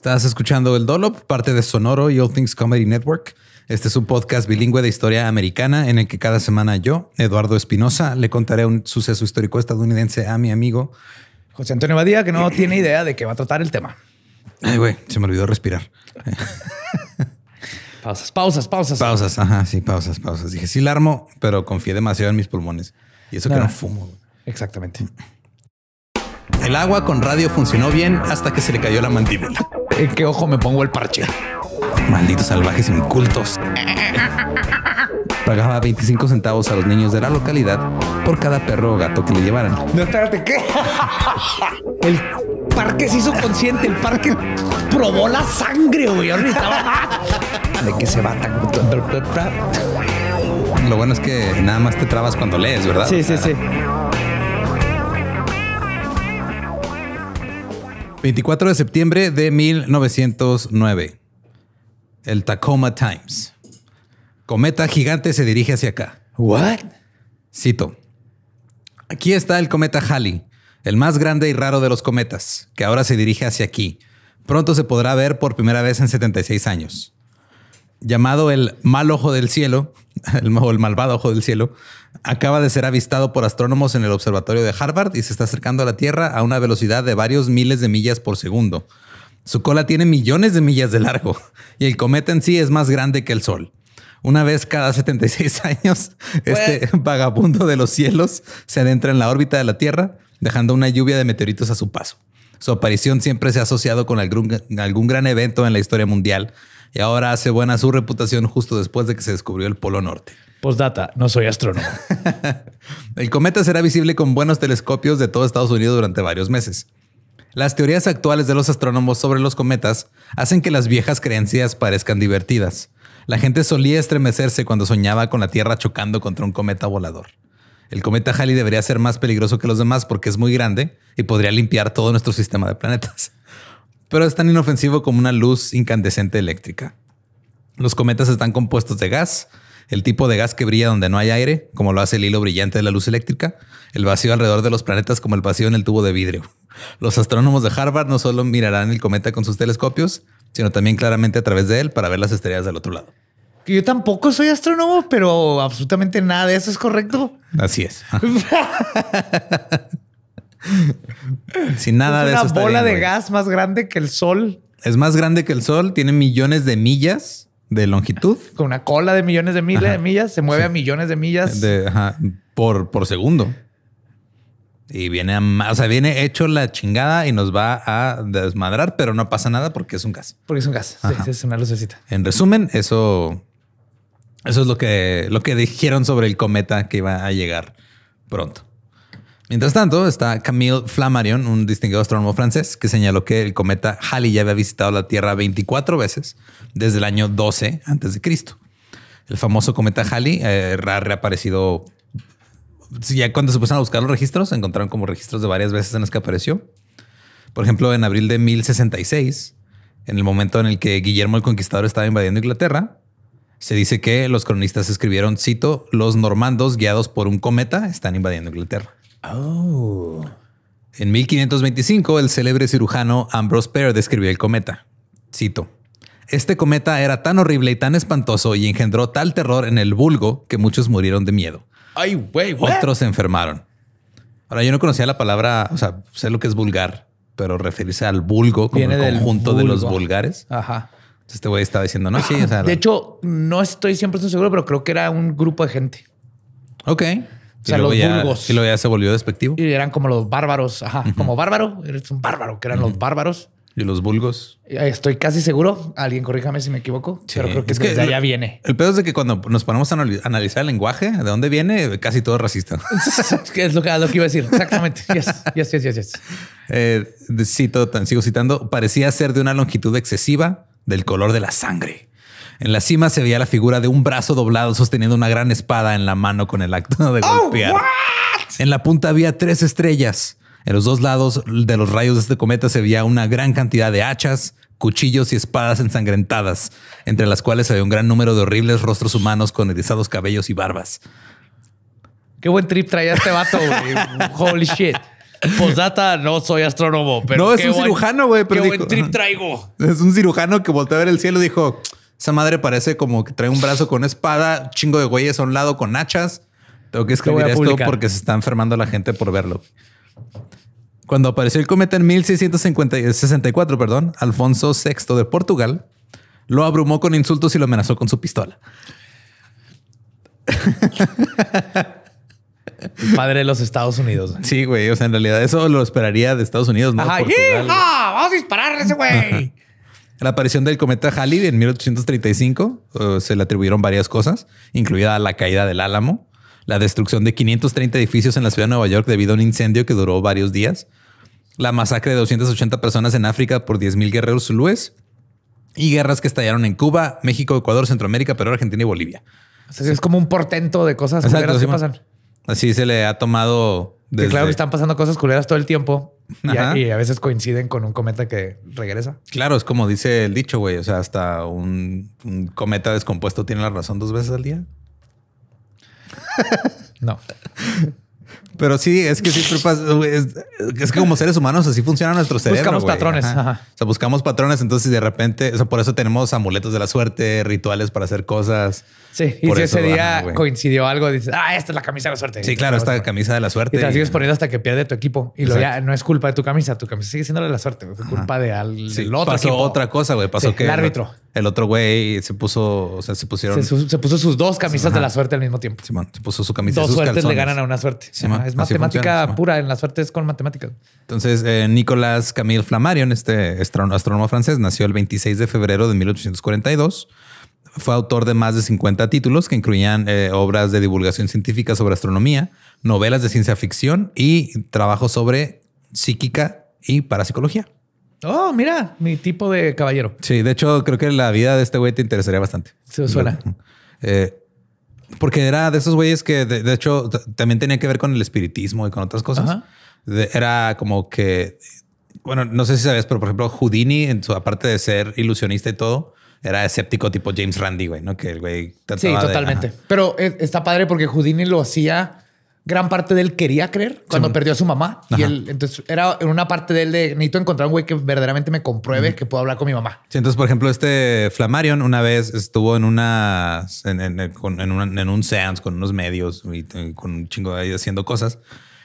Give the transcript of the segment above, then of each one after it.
Estás escuchando El Dolop, parte de Sonoro y All Things Comedy Network. Este es un podcast bilingüe de historia americana en el que cada semana yo, Eduardo Espinosa, le contaré un suceso histórico estadounidense a mi amigo José Antonio Badía, que no tiene idea de qué va a tratar el tema. Ay, güey, se me olvidó respirar. pausas, pausas, pausas. Pausas, ajá, sí, pausas, pausas. Dije, sí, la armo, pero confié demasiado en mis pulmones. Y eso que no fumo. Exactamente. El agua con radio funcionó bien hasta que se le cayó la mandíbula en qué ojo me pongo el parche. Malditos salvajes incultos. Pagaba 25 centavos a los niños de la localidad por cada perro o gato que le llevaran. No, espérate, ¿qué? El parque se hizo consciente, el parque probó la sangre, güey. ¿De qué se va Lo bueno es que nada más te trabas cuando lees, ¿verdad? Sí, sí, sí. 24 de septiembre de 1909. El Tacoma Times. Cometa gigante se dirige hacia acá. What? Cito. Aquí está el cometa Halley, el más grande y raro de los cometas, que ahora se dirige hacia aquí. Pronto se podrá ver por primera vez en 76 años llamado el Mal Ojo del Cielo, o el Malvado Ojo del Cielo, acaba de ser avistado por astrónomos en el observatorio de Harvard y se está acercando a la Tierra a una velocidad de varios miles de millas por segundo. Su cola tiene millones de millas de largo y el cometa en sí es más grande que el Sol. Una vez cada 76 años, este pues vagabundo de los cielos se adentra en la órbita de la Tierra, dejando una lluvia de meteoritos a su paso. Su aparición siempre se ha asociado con algún, algún gran evento en la historia mundial, y ahora hace buena su reputación justo después de que se descubrió el Polo Norte. Postdata, no soy astrónomo. el cometa será visible con buenos telescopios de todo Estados Unidos durante varios meses. Las teorías actuales de los astrónomos sobre los cometas hacen que las viejas creencias parezcan divertidas. La gente solía estremecerse cuando soñaba con la Tierra chocando contra un cometa volador. El cometa Halley debería ser más peligroso que los demás porque es muy grande y podría limpiar todo nuestro sistema de planetas pero es tan inofensivo como una luz incandescente eléctrica. Los cometas están compuestos de gas, el tipo de gas que brilla donde no hay aire, como lo hace el hilo brillante de la luz eléctrica, el vacío alrededor de los planetas como el vacío en el tubo de vidrio. Los astrónomos de Harvard no solo mirarán el cometa con sus telescopios, sino también claramente a través de él para ver las estrellas del otro lado. Yo tampoco soy astrónomo, pero absolutamente nada de eso es correcto. Así es. Sin nada es de eso. una bola de gas más grande que el sol. Es más grande que el sol, tiene millones de millas de longitud. Con una cola de millones de, miles de millas, se mueve a millones de millas. por, segundo. Y viene o sea, viene hecho la chingada y nos va a desmadrar, pero no pasa nada porque es un gas. Porque es un gas, sí, es una lucecita. En resumen, eso, eso es lo que, lo que dijeron sobre el cometa que iba a llegar pronto. Mientras tanto, está Camille Flammarion, un distinguido astrónomo francés, que señaló que el cometa Halley ya había visitado la Tierra 24 veces desde el año 12 antes de Cristo. El famoso cometa Halley eh, ha reaparecido. Ya cuando se pusieron a buscar los registros, encontraron como registros de varias veces en las que apareció. Por ejemplo, en abril de 1066, en el momento en el que Guillermo el Conquistador estaba invadiendo Inglaterra, se dice que los cronistas escribieron, cito, los normandos guiados por un cometa están invadiendo Inglaterra. Oh. En 1525, el célebre cirujano Ambrose Pear describió el cometa. Cito. Este cometa era tan horrible y tan espantoso y engendró tal terror en el vulgo que muchos murieron de miedo. Ay, güey, Otros se enfermaron. Ahora, yo no conocía la palabra, o sea, sé lo que es vulgar, pero referirse al vulgo como Viene el conjunto de los vulgares. Ajá. Este güey estaba diciendo, no, sí. de hecho, no estoy 100% seguro, pero creo que era un grupo de gente. Ok. O los vulgos. Y lo ya se volvió despectivo. Y eran como los bárbaros. Ajá, como bárbaro. Eres un bárbaro, que eran los bárbaros. Y los vulgos. Estoy casi seguro. Alguien corríjame si me equivoco, pero creo que es que desde allá viene. El pedo es de que cuando nos ponemos a analizar el lenguaje, de dónde viene, casi todo es racista. es lo que, iba a decir. Exactamente. Yes, yes, yes, yes. yes. Eh, sigo citando. Parecía ser de una longitud excesiva del color de la sangre en la cima se veía la figura de un brazo doblado sosteniendo una gran espada en la mano con el acto de oh, golpear. en la punta había tres estrellas. En los dos lados de los rayos de este cometa se veía una gran cantidad de hachas, cuchillos y espadas ensangrentadas, entre las cuales había un gran número de horribles rostros humanos con erizados cabellos y barbas. Qué buen trip traía este vato, güey. Holy shit. Posdata, no soy astrónomo, pero. No, es qué un cirujano, güey. qué buen trip traigo. Es un cirujano que volteó a ver el cielo y dijo: esa madre parece como que trae un brazo con espada, chingo de güeyes a un lado con hachas. Tengo que escribir esto porque se está enfermando la gente por verlo. Cuando apareció el cometa en 1664, perdón, Alfonso VI de Portugal lo abrumó con insultos y lo amenazó con su pistola. El padre de los Estados Unidos. Sí, güey. O sea, en realidad eso lo esperaría de Estados Unidos, no Portugal, ¡Vamos a dispararle a ese güey! La aparición del cometa Halley en 1835 eh, se le atribuyeron varias cosas, incluida la caída del Álamo, la destrucción de 530 edificios en la ciudad de Nueva York debido a un incendio que duró varios días, la masacre de 280 personas en África por 10.000 guerreros zulúes y guerras que estallaron en Cuba, México, Ecuador, Centroamérica, Perú, Argentina y Bolivia. es como un portento de cosas que pasan. Así se le ha tomado que claro que están pasando cosas culeras todo el tiempo y a, veces coinciden con un cometa que regresa. Claro, es como dice el dicho, güey. O sea, hasta un, cometa descompuesto tiene la razón dos veces al día. no. Pero sí, es que sí, es, que como seres humanos así funciona nuestro cerebro. Buscamos patrones. O sea, buscamos patrones. Entonces, de repente, o sea, por eso tenemos amuletos de la suerte, rituales para hacer cosas y si ese día coincidió algo, dices, ah, esta es la camisa de la suerte. Sí, claro, esta camisa de la suerte. Y te la sigues poniendo hasta que pierde tu equipo. Y no es culpa de tu camisa, tu camisa sigue siendo la de la suerte. es culpa de al, del otro Pasó otra cosa, güey. Pasó que el árbitro. El otro güey se puso, o sea, se pusieron. Se, puso sus dos camisas de la suerte al mismo tiempo. Simón, se puso su camisa. Dos suertes le ganan a una suerte. es matemática pura. En la suerte es con matemáticas. Entonces, eh, Nicolás Camille Flammarion, este astrónomo francés, nació el 26 de febrero de 1842. Fue autor de más de 50 títulos que incluían eh, obras de divulgación científica sobre astronomía, novelas de ciencia ficción y trabajos sobre psíquica y parapsicología. Oh, mira, mi tipo de caballero. Sí, de hecho, creo que la vida de este güey te interesaría bastante. Se suena. Eh, porque era de esos güeyes que, de, hecho, también tenía que ver con el espiritismo y con otras cosas. era como que, bueno, no sé si sabes, pero por ejemplo, Houdini, en su, aparte de ser ilusionista y todo, era escéptico tipo James Randi, güey, ¿no? Que el güey Sí, totalmente. Pero eh, está padre porque Houdini lo hacía. Gran parte de él quería creer cuando perdió a su mamá. Y él, entonces era una parte de él de necesito encontrar un güey que verdaderamente me compruebe que puedo hablar con mi mamá. Sí, entonces, por ejemplo, este Flammarion una vez estuvo en una en, un, seance con unos medios y con un chingo de ahí haciendo cosas.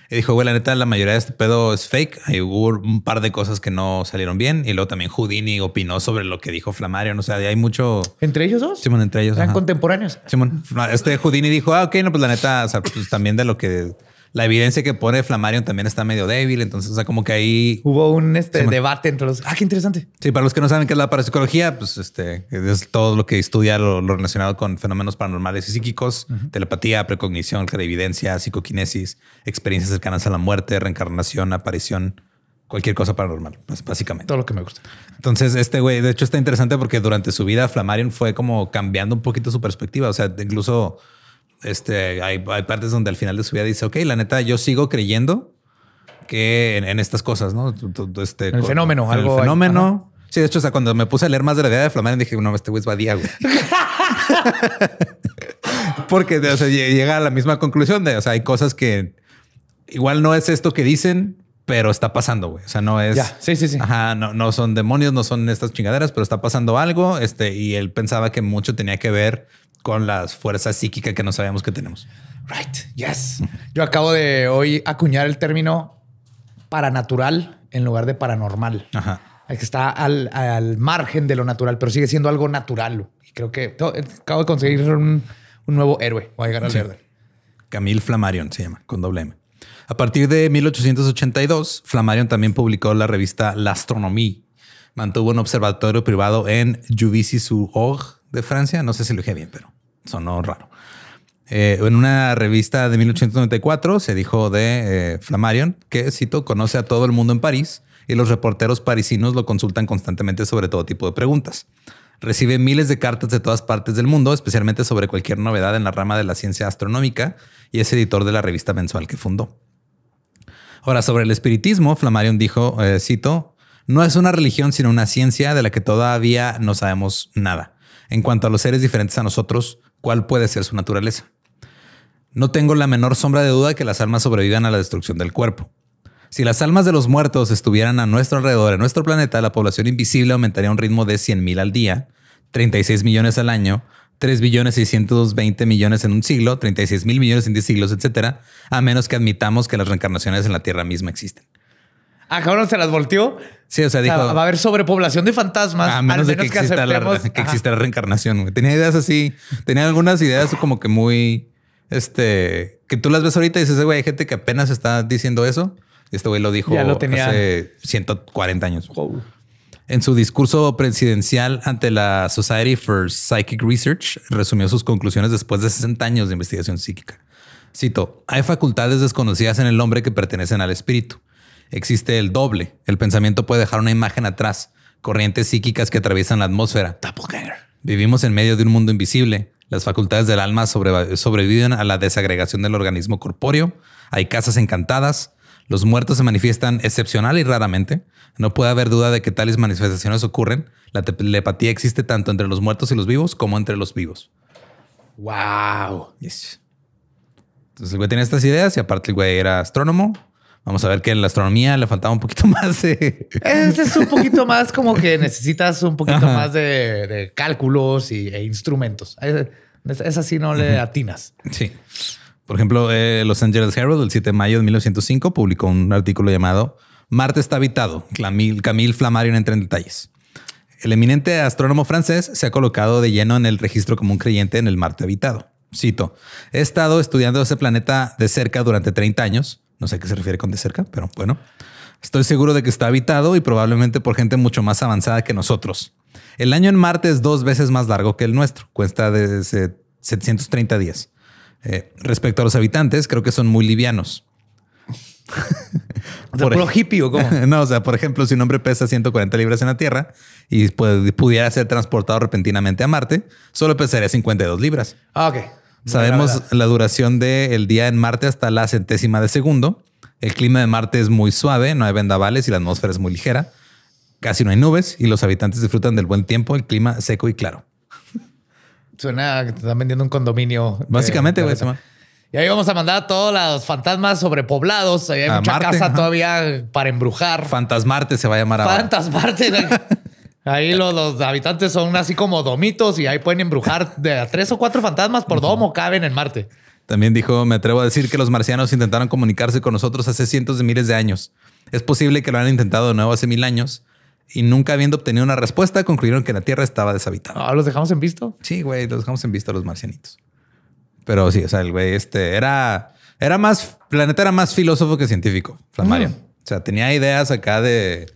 Y dijo, güey, la neta, la mayoría de este pedo es fake. hay un par de cosas que no salieron bien. Y luego también Houdini opinó sobre lo que dijo Flamario O sea, hay mucho. ¿Entre ellos dos? Simón, entre ellos. Eran contemporáneos. Simón, este Houdini dijo, ah, ok, no, pues la neta, pues también de lo que la evidencia que pone Flammarion también está medio débil. Entonces, o como que ahí hubo un este, debate entre los. Ah, qué interesante. Sí, para los que no saben qué es la parapsicología, pues este es todo lo que estudia lo, relacionado con fenómenos paranormales y psíquicos, telepatía, precognición, clarividencia, psicoquinesis, experiencias cercanas a la muerte, reencarnación, aparición cualquier cosa paranormal, pues, básicamente. Todo lo que me gusta. Entonces, este güey, de hecho, está interesante porque durante su vida Flammarion fue como cambiando un poquito su perspectiva. O sea, incluso este, hay, hay, partes donde al final de su vida dice, ok, la neta, yo sigo creyendo que en, estas cosas, ¿no? Este, el fenómeno, algo. fenómeno. sí, de hecho, sea, cuando me puse a leer más de la vida de Flamengo, dije, no, este güey es badía, güey. Porque o sea, llega a la misma conclusión de, o sea, hay cosas que igual no es esto que dicen, pero está pasando, güey. O sea, no es. Sí, sí, sí. Ajá, no, no son demonios, no son estas chingaderas, pero está pasando algo. Este, y él pensaba que mucho tenía que ver con las fuerzas psíquicas que no sabemos que tenemos. Right. Yes. Yo acabo de hoy acuñar el término paranatural en lugar de paranormal. Ajá. Está al, margen de lo natural, pero sigue siendo algo natural. Y creo que eh, acabo de conseguir un, nuevo héroe. Voy a llegar Camille Flammarion se llama, con doble M. A partir de 1882, Flammarion también publicó la revista La Astronomie. Mantuvo un observatorio privado en Juvisy-sur-Orge, de Francia. No sé si lo dije bien, pero sonó raro. Eh, en una revista de 1894 se dijo de eh, Flammarion que, cito, conoce a todo el mundo en París y los reporteros parisinos lo consultan constantemente sobre todo tipo de preguntas. Recibe miles de cartas de todas partes del mundo, especialmente sobre cualquier novedad en la rama de la ciencia astronómica y es editor de la revista mensual que fundó. Ahora, sobre el espiritismo, Flammarion dijo, eh, cito, no es una religión sino una ciencia de la que todavía no sabemos nada en cuanto a los seres diferentes a nosotros, cuál puede ser su naturaleza. No tengo la menor sombra de duda que las almas sobrevivan a la destrucción del cuerpo. Si las almas de los muertos estuvieran a nuestro alrededor en nuestro planeta, la población invisible aumentaría a un ritmo de 100.000 al día, 36 millones al año, 3 millones en un siglo, 36 mil millones en 10 siglos, etcétera, a menos que admitamos que las reencarnaciones en la Tierra misma existen. Ah, cabrón, se las volteó. Sí, o sea, dijo. va a haber sobrepoblación de fantasmas. Ah, a menos, de que, exista la, que, exista la, reencarnación. Tenía ideas así. Tenía algunas ideas como que muy. Este. Que tú las ves ahorita y dices, güey, hay gente que apenas está diciendo eso. Este güey lo dijo hace 140 años. En su discurso presidencial ante la Society for Psychic Research, resumió sus conclusiones después de 60 años de investigación psíquica. Cito, hay facultades desconocidas en el hombre que pertenecen al espíritu existe el doble. El pensamiento puede dejar una imagen atrás, corrientes psíquicas que atraviesan la atmósfera. Vivimos en medio de un mundo invisible. Las facultades del alma sobreviven a la desagregación del organismo corpóreo. Hay casas encantadas. Los muertos se manifiestan excepcional y raramente. No puede haber duda de que tales manifestaciones ocurren. La telepatía existe tanto entre los muertos y los vivos como entre los vivos. Wow. Entonces el güey tiene estas ideas y aparte el güey era astrónomo Vamos a ver que en la astronomía le faltaba un poquito más es un poquito más como que necesitas un poquito más de, cálculos e instrumentos. Esa así, no le atinas. Sí. Por ejemplo, eh, Los Angeles Herald, el 7 de mayo de 1905, publicó un artículo llamado Marte está habitado. Camille, Camille Flammarion entra en detalles. El eminente astrónomo francés se ha colocado de lleno en el registro como un creyente en el Marte habitado. Cito, he estado estudiando ese planeta de cerca durante 30 años no sé a qué se refiere con de cerca, pero bueno, estoy seguro de que está habitado y probablemente por gente mucho más avanzada que nosotros. El año en Marte es dos veces más largo que el nuestro, cuesta de 730 días. Eh, respecto a los habitantes, creo que son muy livianos. por hippie, ¿o no, o sea, por ejemplo, si un hombre pesa 140 libras en la Tierra y pudiera ser transportado repentinamente a Marte, solo pesaría 52 libras. Ah, ok. Sabemos la, duración del día en Marte hasta la centésima de segundo. El clima de Marte es muy suave, no hay vendavales y la atmósfera es muy ligera. Casi no hay nubes y los habitantes disfrutan del buen tiempo, el clima seco y claro. Suena que te están vendiendo un condominio. Eh, Básicamente, güey. Y ahí vamos a mandar a todos los fantasmas sobrepoblados. hay mucha casa todavía para embrujar. Fantasmarte se va a llamar ahora. Fantasmarte. Ahí los, habitantes son así como domitos y ahí pueden embrujar de tres o cuatro fantasmas por domo, caben en Marte. También dijo, me atrevo a decir que los marcianos intentaron comunicarse con nosotros hace cientos de miles de años. Es posible que lo hayan intentado de nuevo hace mil años y nunca habiendo obtenido una respuesta, concluyeron que la Tierra estaba deshabitada. Ah, ¿los dejamos en visto? Sí, güey, los dejamos en visto a los marcianitos. Pero sí, o sea, el güey este era, era más, planeta era más filósofo que científico, Flamario. Mm. O sea, tenía ideas acá de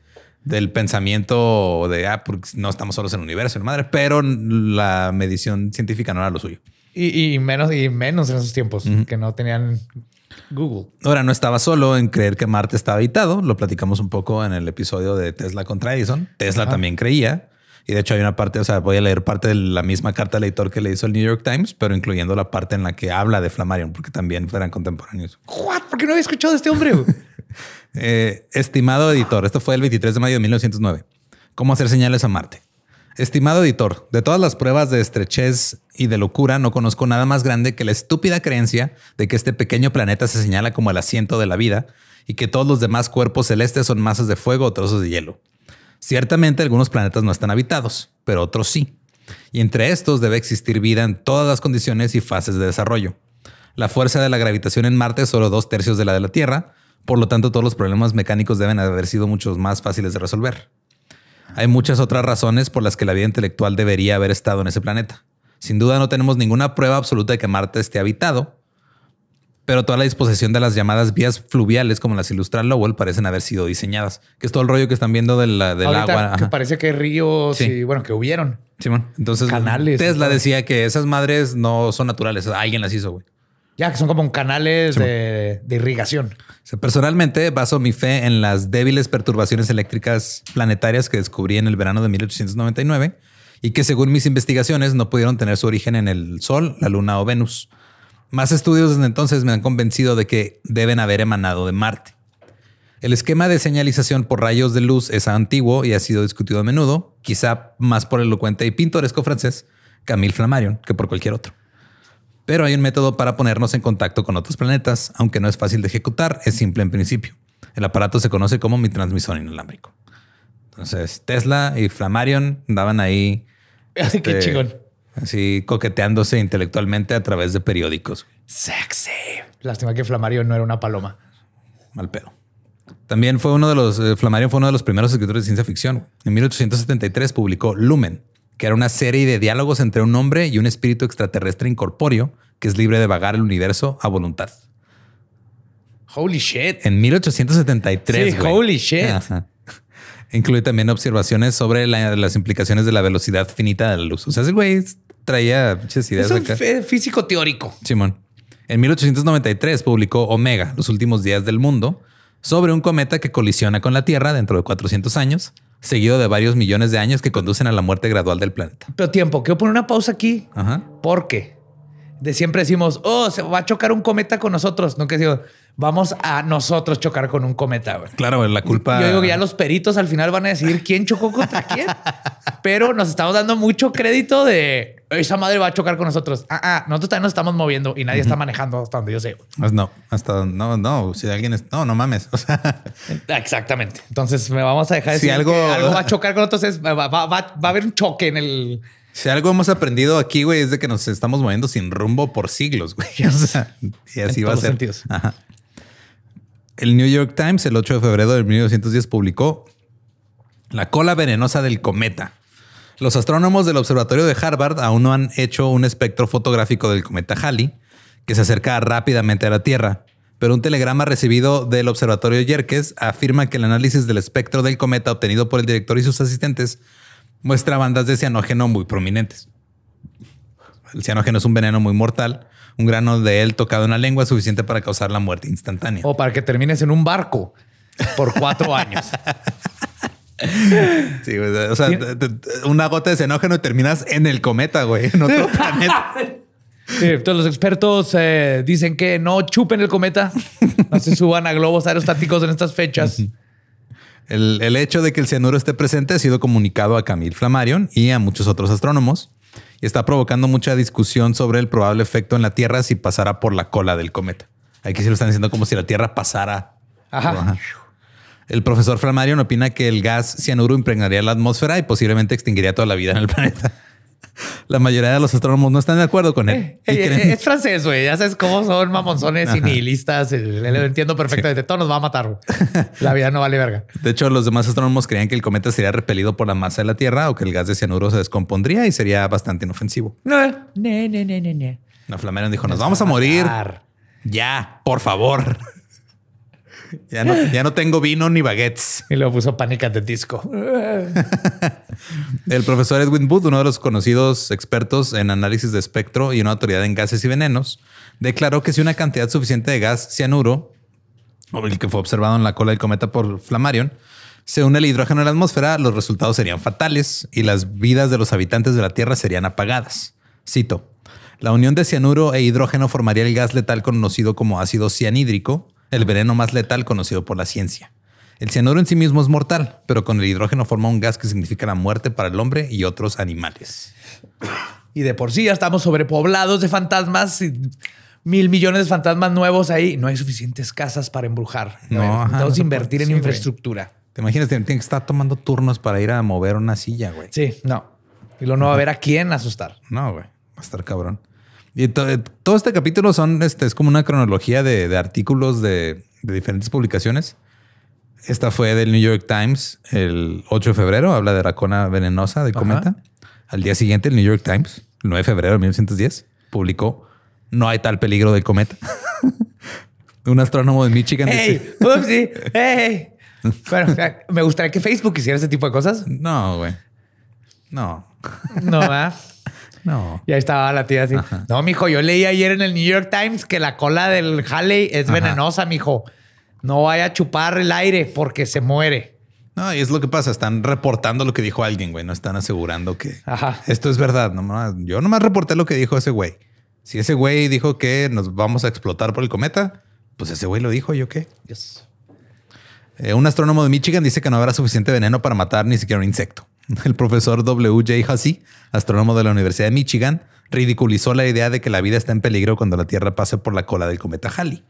del pensamiento de, ah, porque no estamos solos en el universo, madre, pero la medición científica no era lo suyo. Y, menos, y menos en esos tiempos, que no tenían Google. Ahora, no estaba solo en creer que Marte estaba habitado, lo platicamos un poco en el episodio de Tesla contra Edison. Tesla también creía, y de hecho hay una parte, o sea, voy a leer parte de la misma carta al editor que le hizo el New York Times, pero incluyendo la parte en la que habla de Flammarion, porque también eran contemporáneos. ¿Qué? ¿Por qué no había escuchado de este hombre? Eh, estimado editor, esto fue el 23 de mayo de 1909. ¿Cómo hacer señales a Marte? Estimado editor, de todas las pruebas de estrechez y de locura, no conozco nada más grande que la estúpida creencia de que este pequeño planeta se señala como el asiento de la vida y que todos los demás cuerpos celestes son masas de fuego o trozos de hielo. Ciertamente algunos planetas no están habitados, pero otros sí. Y entre estos debe existir vida en todas las condiciones y fases de desarrollo. La fuerza de la gravitación en Marte es solo dos tercios de la de la Tierra, por lo tanto, todos los problemas mecánicos deben haber sido muchos más fáciles de resolver. Hay muchas otras razones por las que la vida intelectual debería haber estado en ese planeta. Sin duda no tenemos ninguna prueba absoluta de que Marte esté habitado, pero toda la disposición de las llamadas vías fluviales, como las ilustra Lowell, parecen haber sido diseñadas. Que es todo el rollo que están viendo del agua. Que parece que ríos y bueno, que hubieron. Simón. Entonces, Tesla decía que esas madres no son naturales. Alguien las hizo, güey. Ya, que son como canales de, de, irrigación. Personalmente baso mi fe en las débiles perturbaciones eléctricas planetarias que descubrí en el verano de 1899 y que según mis investigaciones no pudieron tener su origen en el Sol, la Luna o Venus. Más estudios desde entonces me han convencido de que deben haber emanado de Marte. El esquema de señalización por rayos de luz es antiguo y ha sido discutido a menudo, quizá más por el elocuente y pintoresco francés Camille Flammarion que por cualquier otro pero hay un método para ponernos en contacto con otros planetas, aunque no es fácil de ejecutar, es simple en principio. El aparato se conoce como mi transmisor inalámbrico. Entonces, Tesla y Flammarion andaban ahí. Así que este, chingón. Así coqueteándose intelectualmente a través de periódicos. Sexy. Lástima que Flammarion no era una paloma. Mal pedo. También fue uno de los, eh, fue uno de los primeros escritores de ciencia ficción. En 1873 publicó Lumen, que era una serie de diálogos entre un hombre y un espíritu extraterrestre incorpóreo que es libre de vagar el universo a voluntad. Holy shit. En 1873. Sí, holy shit. Incluye también observaciones sobre las implicaciones de la velocidad finita de la luz. O sea, ese güey traía muchas ideas. Es físico teórico. Simón. En 1893 publicó Omega, los últimos días del mundo, sobre un cometa que colisiona con la Tierra dentro de 400 años seguido de varios millones de años que conducen a la muerte gradual del planeta. Pero tiempo, quiero poner una pausa aquí. Ajá. Porque de siempre decimos, oh, se va a chocar un cometa con nosotros. No que digo, vamos a nosotros chocar con un cometa. Claro, la culpa. Yo digo que ya los peritos al final van a decir quién chocó contra quién, pero nos estamos dando mucho crédito de esa madre va a chocar con nosotros. Ah, ah, nosotros también nos estamos moviendo y nadie está manejando hasta donde yo sé. Pues no, hasta no, no. Si alguien es, no, no mames. exactamente. Entonces me vamos a dejar de si decir algo... algo va a chocar con nosotros, va, a haber un choque en el. Si algo hemos aprendido aquí, güey, es de que nos estamos moviendo sin rumbo por siglos, güey. y así va a ser. El New York Times, el 8 de febrero de 1910, publicó La cola venenosa del cometa. Los astrónomos del Observatorio de Harvard aún no han hecho un espectro fotográfico del cometa Halley, que se acerca rápidamente a la Tierra, pero un telegrama recibido del Observatorio Yerkes afirma que el análisis del espectro del cometa obtenido por el director y sus asistentes muestra bandas de cianógeno muy prominentes. El cianógeno es un veneno muy mortal un grano de él tocado en la lengua es suficiente para causar la muerte instantánea. O para que termines en un barco por cuatro años. Sí, o sea, una gota de xenógeno y terminas en el cometa, güey, en otro planeta. Sí, todos los expertos eh, dicen que no chupen el cometa, no se suban a globos aerostáticos en estas fechas. el, el, hecho de que el cianuro esté presente ha sido comunicado a Camille Flammarion y a muchos otros astrónomos y está provocando mucha discusión sobre el probable efecto en la Tierra si pasara por la cola del cometa. Aquí se lo están diciendo como si la Tierra pasara. El profesor Flammarion opina que el gas cianuro impregnaría la atmósfera y posiblemente extinguiría toda la vida en el planeta la mayoría de los astrónomos no están de acuerdo con él. Eh, eh, es francés, güey. Ya sabes cómo son mamonzones y nihilistas. Eh, Lo entiendo perfectamente. Todo nos va a matar. La vida no vale verga. De hecho, los demás astrónomos creían que el cometa sería repelido por la masa de la Tierra o que el gas de cianuro se descompondría y sería bastante inofensivo. No, no, no, no, no. no. La dijo, nos, vamos a morir. Ya, por favor. Ya no, tengo vino ni baguettes. Y lo puso pánica de disco. El profesor Edwin Booth, uno de los conocidos expertos en análisis de espectro y una autoridad en gases y venenos, declaró que si una cantidad suficiente de gas cianuro, o el que fue observado en la cola del cometa por Flammarion, se une al hidrógeno en la atmósfera, los resultados serían fatales y las vidas de los habitantes de la Tierra serían apagadas. Cito. La unión de cianuro e hidrógeno formaría el gas letal conocido como ácido cianhídrico, el veneno más letal conocido por la ciencia. El cianuro en sí mismo es mortal, pero con el hidrógeno forma un gas que significa la muerte para el hombre y otros animales. Y de por sí ya estamos sobrepoblados de fantasmas. mil millones de fantasmas nuevos ahí. No hay suficientes casas para embrujar. No, vamos ajá, invertir en infraestructura. Te imaginas, tienen que estar tomando turnos para ir a mover una silla, güey. Sí, no. Y luego no va a haber a quién asustar. No, güey. Va a estar cabrón. Y eh, todo este capítulo son, este, es como una cronología de, de artículos de, de, diferentes publicaciones. Esta fue del New York Times el 8 de febrero, habla de la venenosa de cometa. Al día siguiente, el New York Times, el 9 de febrero de 1910, publicó No hay tal peligro del cometa. Un astrónomo de Michigan. ¡Hey! ¡Hey! Bueno, me gustaría que Facebook hiciera ese tipo de cosas. No, güey. No. No, va. No. Y ahí estaba la tía así. No, mijo, yo leí ayer en el New York Times que la cola del Halley es venenosa, mijo. No vaya a chupar el aire porque se muere. No, y es lo que pasa. Están reportando lo que dijo alguien, güey. No están asegurando que esto es verdad. yo nomás reporté lo que dijo ese güey. Si ese güey dijo que nos vamos a explotar por el cometa, pues ese güey lo dijo. ¿Yo qué? Eh, un astrónomo de Michigan dice que no habrá suficiente veneno para matar ni siquiera un insecto. El profesor W.J. Hussey, astrónomo de la Universidad de Michigan, ridiculizó la idea de que la vida está en peligro cuando la Tierra pase por la cola del cometa Halley.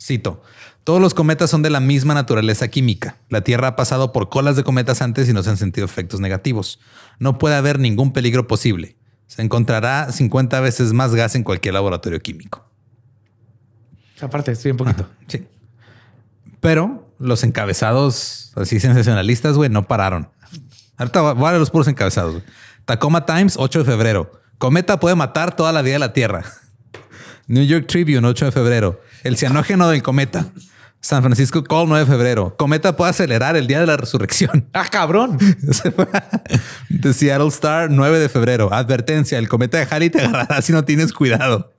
Cito, todos los cometas son de la misma naturaleza química. La Tierra ha pasado por colas de cometas antes y no se han sentido efectos negativos. No puede haber ningún peligro posible. Se encontrará 50 veces más gas en cualquier laboratorio químico. Aparte, estoy un poquito. sí. Pero los encabezados así sensacionalistas, güey, no pararon. Ahorita voy a los puros encabezados. Tacoma Times, 8 de febrero. Cometa puede matar toda la vida de la Tierra. New York Tribune, 8 de febrero. El cianógeno del cometa. San Francisco Call, 9 de febrero. Cometa puede acelerar el día de la resurrección. ¡Ah, cabrón! The Seattle Star, 9 de febrero. Advertencia: el cometa de Halley te agarrará si no tienes cuidado.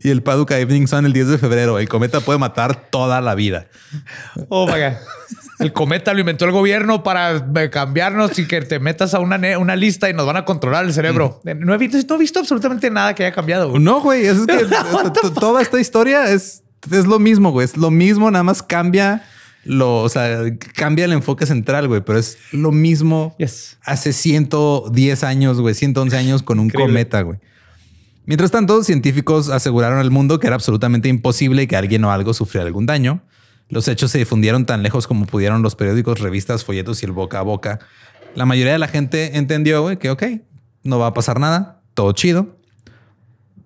Y el Paducah Evening Sun, el 10 de febrero. El cometa puede matar toda la vida. Oh my God. El cometa lo inventó el gobierno para eh, cambiarnos y que te metas a una, lista y nos van a controlar el cerebro. Eh, no, he visto, absolutamente nada que haya cambiado. No, güey. Es que toda esta historia es, lo mismo, güey. Es lo mismo, nada más cambia lo, cambia el enfoque central, güey, pero es lo mismo hace 110 años, güey, 111 años con un cometa, güey. Mientras tanto, científicos aseguraron al mundo que era absolutamente imposible que alguien o algo sufriera algún daño. Los hechos se difundieron tan lejos como pudieron los periódicos, revistas, folletos y el boca a boca. La mayoría de la gente entendió, que ok, no va a pasar nada, todo chido.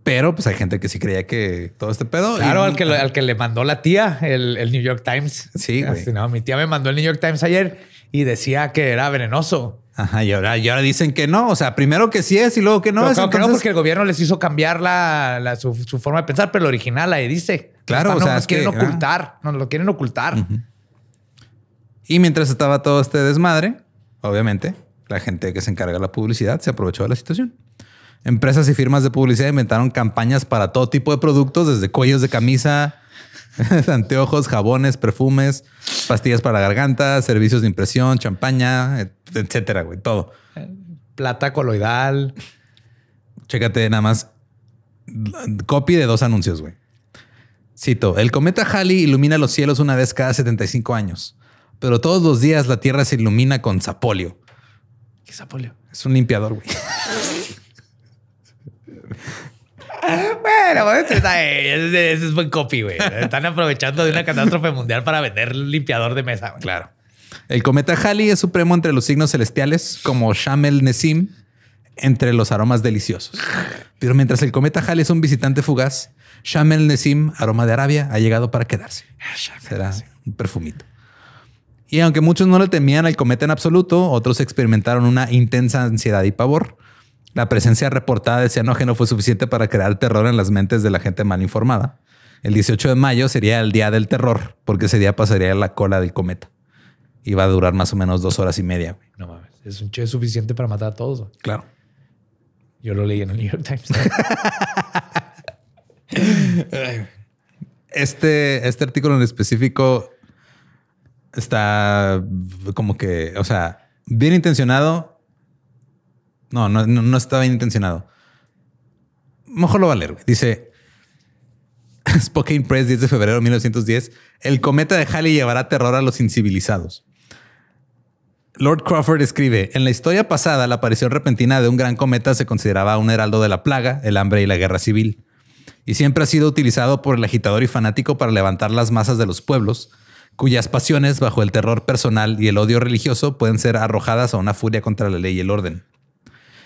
Pero pues hay gente que sí creía que todo este pedo. Claro, al, que, al que le mandó la tía, el, New York Times. Sí, No, mi tía me mandó el New York Times ayer y decía que era venenoso y ahora, y ahora dicen que no. O sea, primero que sí es y luego que no es. que porque el gobierno les hizo cambiar su, forma de pensar, pero lo original ahí dice. Claro, o sea, nos quieren ocultar, no lo quieren ocultar. Y mientras estaba todo este desmadre, obviamente, la gente que se encarga de la publicidad se aprovechó de la situación. Empresas y firmas de publicidad inventaron campañas para todo tipo de productos, desde cuellos de camisa, anteojos, jabones, perfumes, pastillas para garganta, servicios de impresión, champaña, etcétera, güey, todo. Plata coloidal. Chécate nada más. Copy de dos anuncios, güey. Cito, el cometa Halley ilumina los cielos una vez cada 75 años, pero todos los días la Tierra se ilumina con zapolio. ¿Qué es Es un limpiador, güey. bueno, pues, ese es buen copy, güey. Están aprovechando de una catástrofe mundial para vender limpiador de mesa. Claro. El cometa Halley es supremo entre los signos celestiales, como Shamel Nesim, entre los aromas deliciosos. Pero mientras el cometa Halley es un visitante fugaz, Shamel Nesim, aroma de Arabia, ha llegado para quedarse. Ah, Será un perfumito. Y aunque muchos no le temían al cometa en absoluto, otros experimentaron una intensa ansiedad y pavor. La presencia reportada de cianógeno fue suficiente para crear terror en las mentes de la gente mal informada. El 18 de mayo sería el día del terror, porque ese día pasaría la cola del cometa. Iba a durar más o menos dos horas y media. No mames, es un che suficiente para matar a todos. Claro. Yo lo leí en el New York Times. este, este artículo en específico está como que, o sea, bien intencionado no, no, no, bien estaba intencionado. Mejor lo va a leer. Dice Spokane Press, 10 de febrero de 1910. El cometa de Halley llevará terror a los incivilizados. Lord Crawford escribe: En la historia pasada, la aparición repentina de un gran cometa se consideraba un heraldo de la plaga, el hambre y la guerra civil. Y siempre ha sido utilizado por el agitador y fanático para levantar las masas de los pueblos, cuyas pasiones, bajo el terror personal y el odio religioso, pueden ser arrojadas a una furia contra la ley y el orden.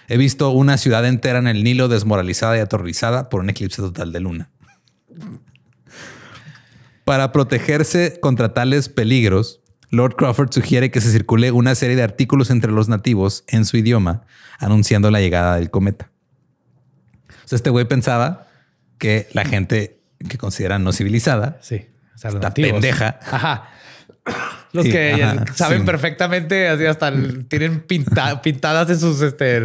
He visto una ciudad entera en el Nilo desmoralizada y aterrorizada por un eclipse total de luna. Para protegerse contra tales peligros, Lord Crawford sugiere que se circule una serie de artículos entre los nativos en su idioma anunciando la llegada del cometa. este güey pensaba que la gente que consideran no civilizada, sí, pendeja, Ajá. Los que saben perfectamente, así hasta tienen pintadas en sus... Este,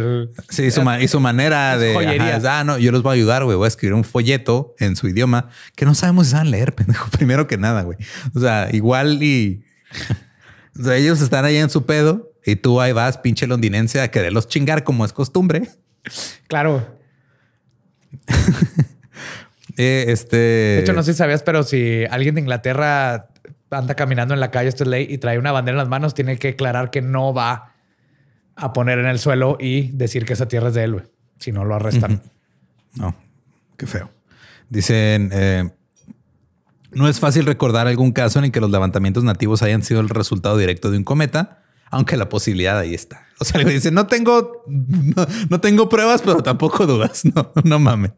sí, su y su manera de... Ah, no, yo los voy a ayudar, güey. Voy a escribir un folleto en su idioma que no sabemos si saben leer, pendejo. Primero que nada, güey. O sea, igual y... O sea, ellos están ahí en su pedo y tú ahí vas, pinche londinense, a quererlos chingar como es costumbre. Claro. Eh, este... De hecho, no sé si sabías, pero si alguien de Inglaterra anda caminando en la calle, esto es ley, y trae una bandera en las manos, tiene que aclarar que no va a poner en el suelo y decir que esa tierra es de él, Si no, lo arrestan. No, qué feo. Dicen, eh, no es fácil recordar algún caso en el que los levantamientos nativos hayan sido el resultado directo de un cometa, aunque la posibilidad ahí está. O sea, le dicen, no tengo, no, tengo pruebas, pero tampoco dudas. No, no mames.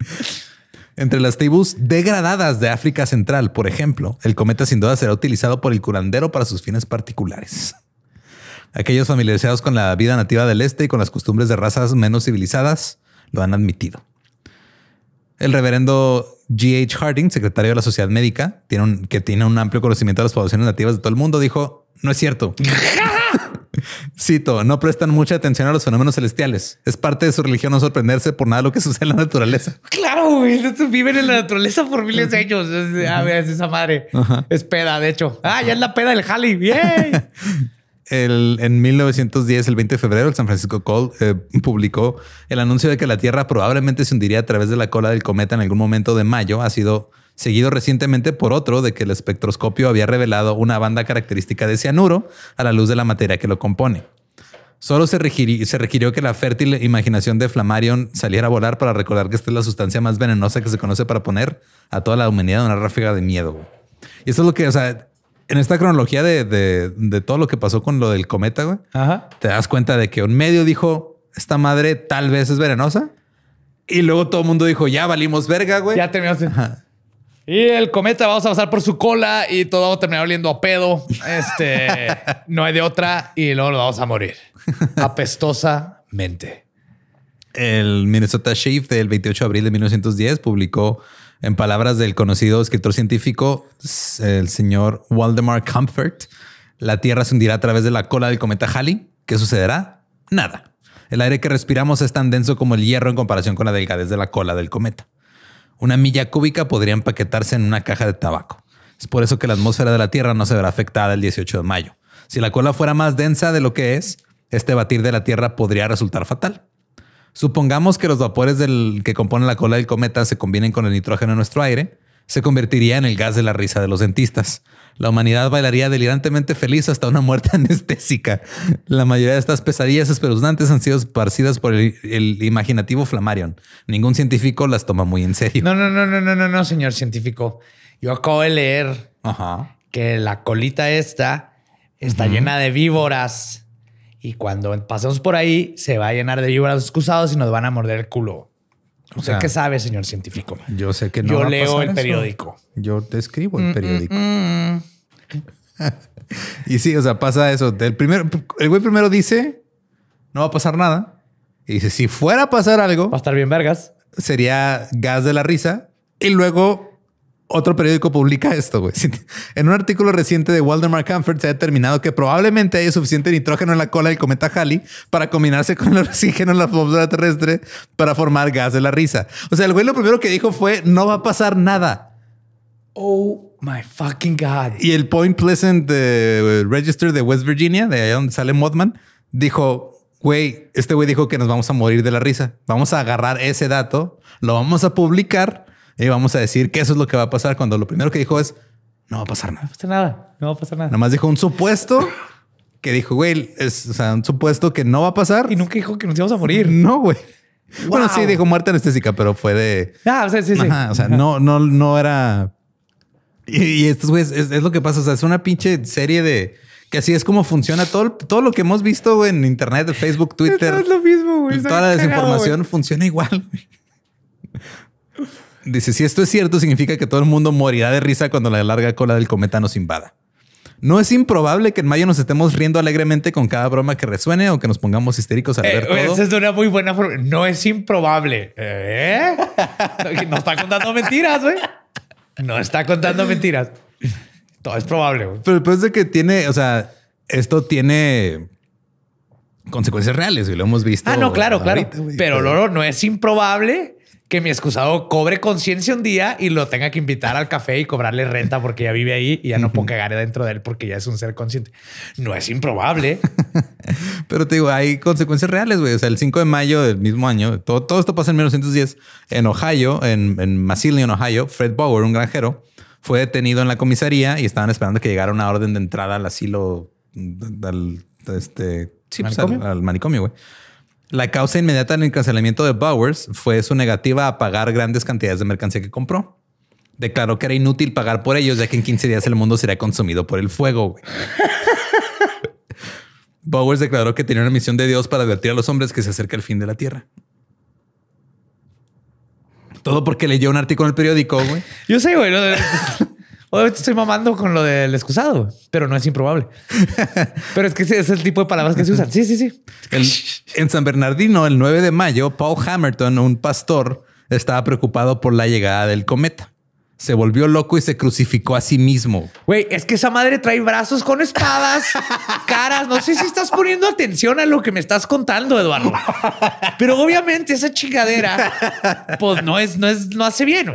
Entre las tribus degradadas de África Central, por ejemplo, el cometa sin duda será utilizado por el curandero para sus fines particulares. Aquellos familiarizados con la vida nativa del este y con las costumbres de razas menos civilizadas lo han admitido. El reverendo G.H. Harding, secretario de la Sociedad Médica, que tiene un amplio conocimiento de las poblaciones nativas de todo el mundo, dijo, no es cierto. Cito, no prestan mucha atención a los fenómenos celestiales. Es parte de su religión no sorprenderse por nada de lo que sucede en la naturaleza. Claro, güey. Viven en la naturaleza por miles de años. es ah, esa madre. Es peda, de hecho. Ah, ya es la peda del Halley. ¡Bien! El, en 1910, el 20 de febrero, el San Francisco Call eh, publicó el anuncio de que la Tierra probablemente se hundiría a través de la cola del cometa en algún momento de mayo. Ha sido seguido recientemente por otro de que el espectroscopio había revelado una banda característica de cianuro a la luz de la materia que lo compone. Solo se, requirió, que la fértil imaginación de Flammarion saliera a volar para recordar que esta es la sustancia más venenosa que se conoce para poner a toda la humanidad en una ráfaga de miedo. Y esto es lo que, o sea, en esta cronología de, todo lo que pasó con lo del cometa, te das cuenta de que un medio dijo, esta madre tal vez es venenosa. Y luego todo el mundo dijo, ya valimos verga, güey. Ya terminaste. Y el cometa vamos a pasar por su cola y todo va a oliendo a pedo. Este, no hay de otra y luego lo vamos a morir. Apestosamente. El Minnesota Shift del 28 de abril de 1910 publicó en palabras del conocido escritor científico, el señor Waldemar Comfort, la Tierra se hundirá a través de la cola del cometa Halley. ¿Qué sucederá? Nada. El aire que respiramos es tan denso como el hierro en comparación con la delgadez de la cola del cometa. Una milla cúbica podría empaquetarse en una caja de tabaco. Es por eso que la atmósfera de la Tierra no se verá afectada el 18 de mayo. Si la cola fuera más densa de lo que es, este batir de la Tierra podría resultar fatal. Supongamos que los vapores del que componen la cola del cometa se combinen con el nitrógeno en nuestro aire, se convertiría en el gas de la risa de los dentistas, la humanidad bailaría delirantemente feliz hasta una muerte anestésica. La mayoría de estas pesadillas espeluznantes han sido esparcidas por el, imaginativo Flammarion. Ningún científico las toma muy en serio. No, no, no, no, no, no, señor científico. Yo acabo de leer que la colita esta está llena de víboras y cuando pasemos por ahí se va a llenar de víboras excusados y nos van a morder el culo. O sea, ¿qué sabe, señor científico? Yo sé que no. Yo leo el periódico. Yo te escribo el mm, mm, periódico. Mm. y sí, o sea, pasa eso. El, primero el güey primero dice, no va a pasar nada. Y dice, si fuera a pasar algo... Va a estar bien vergas. Sería gas de la risa. Y luego otro periódico publica esto, güey. En un artículo reciente de Waldemar Camford se ha determinado que probablemente haya suficiente nitrógeno en la cola del cometa Halley para combinarse con el oxígeno en la atmósfera terrestre para formar gas de la risa. O sea, el güey lo primero que dijo fue no va a pasar nada. Oh my fucking God. Y el Point Pleasant eh, Register de West Virginia, de allá donde sale Modman, dijo, güey, este güey dijo que nos vamos a morir de la risa. Vamos a agarrar ese dato, lo vamos a publicar y vamos a decir que eso es lo que va a pasar cuando lo primero que dijo es, no va a pasar nada. No va a pasar nada, no va a pasar nada. Nada más dijo un supuesto que dijo, güey, es o sea, un supuesto que no va a pasar. Y nunca dijo que nos íbamos a morir. No, güey. Bueno, sí, dijo muerte anestésica, pero fue de... Ah, o sea, sí, sí. o sea, no, no, no era... Y, esto, estos es, lo que pasa, o sea, es una pinche serie de... Que así es como funciona todo, todo lo que hemos visto en internet, Facebook, Twitter. es lo mismo, güey. Toda la desinformación funciona igual. Dice, si esto es cierto, significa que todo el mundo morirá de risa cuando la larga cola del cometa nos invada. No es improbable que en mayo nos estemos riendo alegremente con cada broma que resuene o que nos pongamos histéricos al eh, ver todo. Esa es una muy buena forma. No es improbable. ¿Eh? No está contando mentiras, güey. No está contando mentiras. Todo es probable, Pero después de que tiene, o sea, esto tiene consecuencias reales y lo hemos visto. Ah, no, claro, claro. pero no es improbable que mi excusado cobre conciencia un día y lo tenga que invitar al café y cobrarle renta porque ya vive ahí y ya no ponga cagar dentro de él porque ya es un ser consciente. No es improbable. Pero te digo, hay consecuencias reales, güey. O sea, el 5 de mayo del mismo año, todo, esto pasa en 1910 en Ohio, en, en Ohio. Fred Bauer, un granjero, fue detenido en la comisaría y estaban esperando que llegara una orden de entrada al asilo, mm, al, este, pues, al manicomio, güey. La causa inmediata del cancelamiento de Bowers fue su negativa a pagar grandes cantidades de mercancía que compró. Declaró que era inútil pagar por ellos, ya que en 15 días el mundo sería consumido por el fuego. Bowers declaró que tenía una misión de Dios para advertir a los hombres que se acerca el fin de la tierra. Todo porque leyó un artículo en el periódico, güey. Yo sé, güey. No, estoy mamando con lo del excusado, pero no es improbable. pero es que es el tipo de palabras que se usan. Sí, sí, sí. en San Bernardino, el 9 de mayo, Paul Hamilton, un pastor, estaba preocupado por la llegada del cometa se volvió loco y se crucificó a sí mismo. Güey, es que esa madre trae brazos con espadas, caras. No sé si estás poniendo atención a lo que me estás contando, Eduardo. Pero obviamente esa chingadera, pues no es, no es, no hace bien.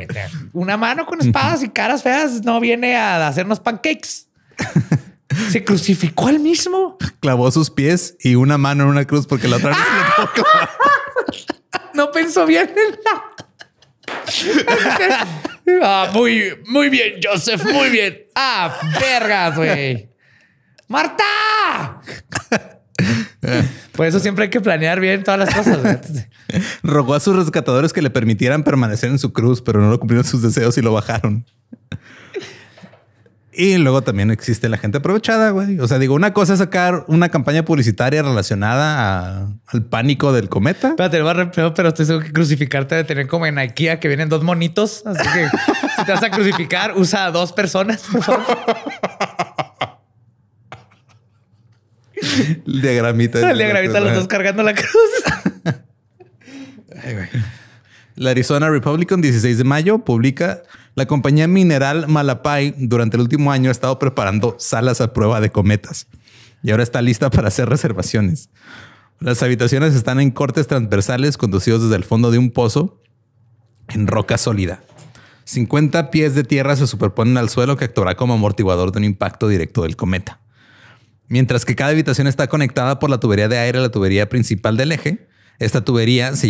Una mano con espadas y caras feas no viene a hacernos pancakes. Se crucificó al mismo. Clavó sus pies y una mano en una cruz porque la otra vez No pensó bien en la. Ah, muy, muy bien, Joseph, muy bien. Ah, vergas, güey. ¡Marta! Por eso siempre hay que planear bien todas las cosas. Rogó a sus rescatadores que le permitieran permanecer en su cruz, pero no lo cumplieron sus deseos y lo bajaron. Y luego también existe la gente aprovechada, güey. O sea, digo, una cosa es sacar una campaña publicitaria relacionada al pánico del cometa. Espérate, va a pero te tengo que crucificarte de tener como en IKEA que vienen dos monitos. Así que si te vas a crucificar, usa a dos personas, El diagramita. El los dos cargando la cruz. güey. La Arizona Republican, 16 de mayo, publica la compañía mineral Malapay durante el último año ha estado preparando salas a prueba de cometas y ahora está lista para hacer reservaciones. Las habitaciones están en cortes transversales conducidos desde el fondo de un pozo en roca sólida. 50 pies de tierra se superponen al suelo que actuará como amortiguador de un impacto directo del cometa. Mientras que cada habitación está conectada por la tubería de aire a la tubería principal del eje, esta tubería se,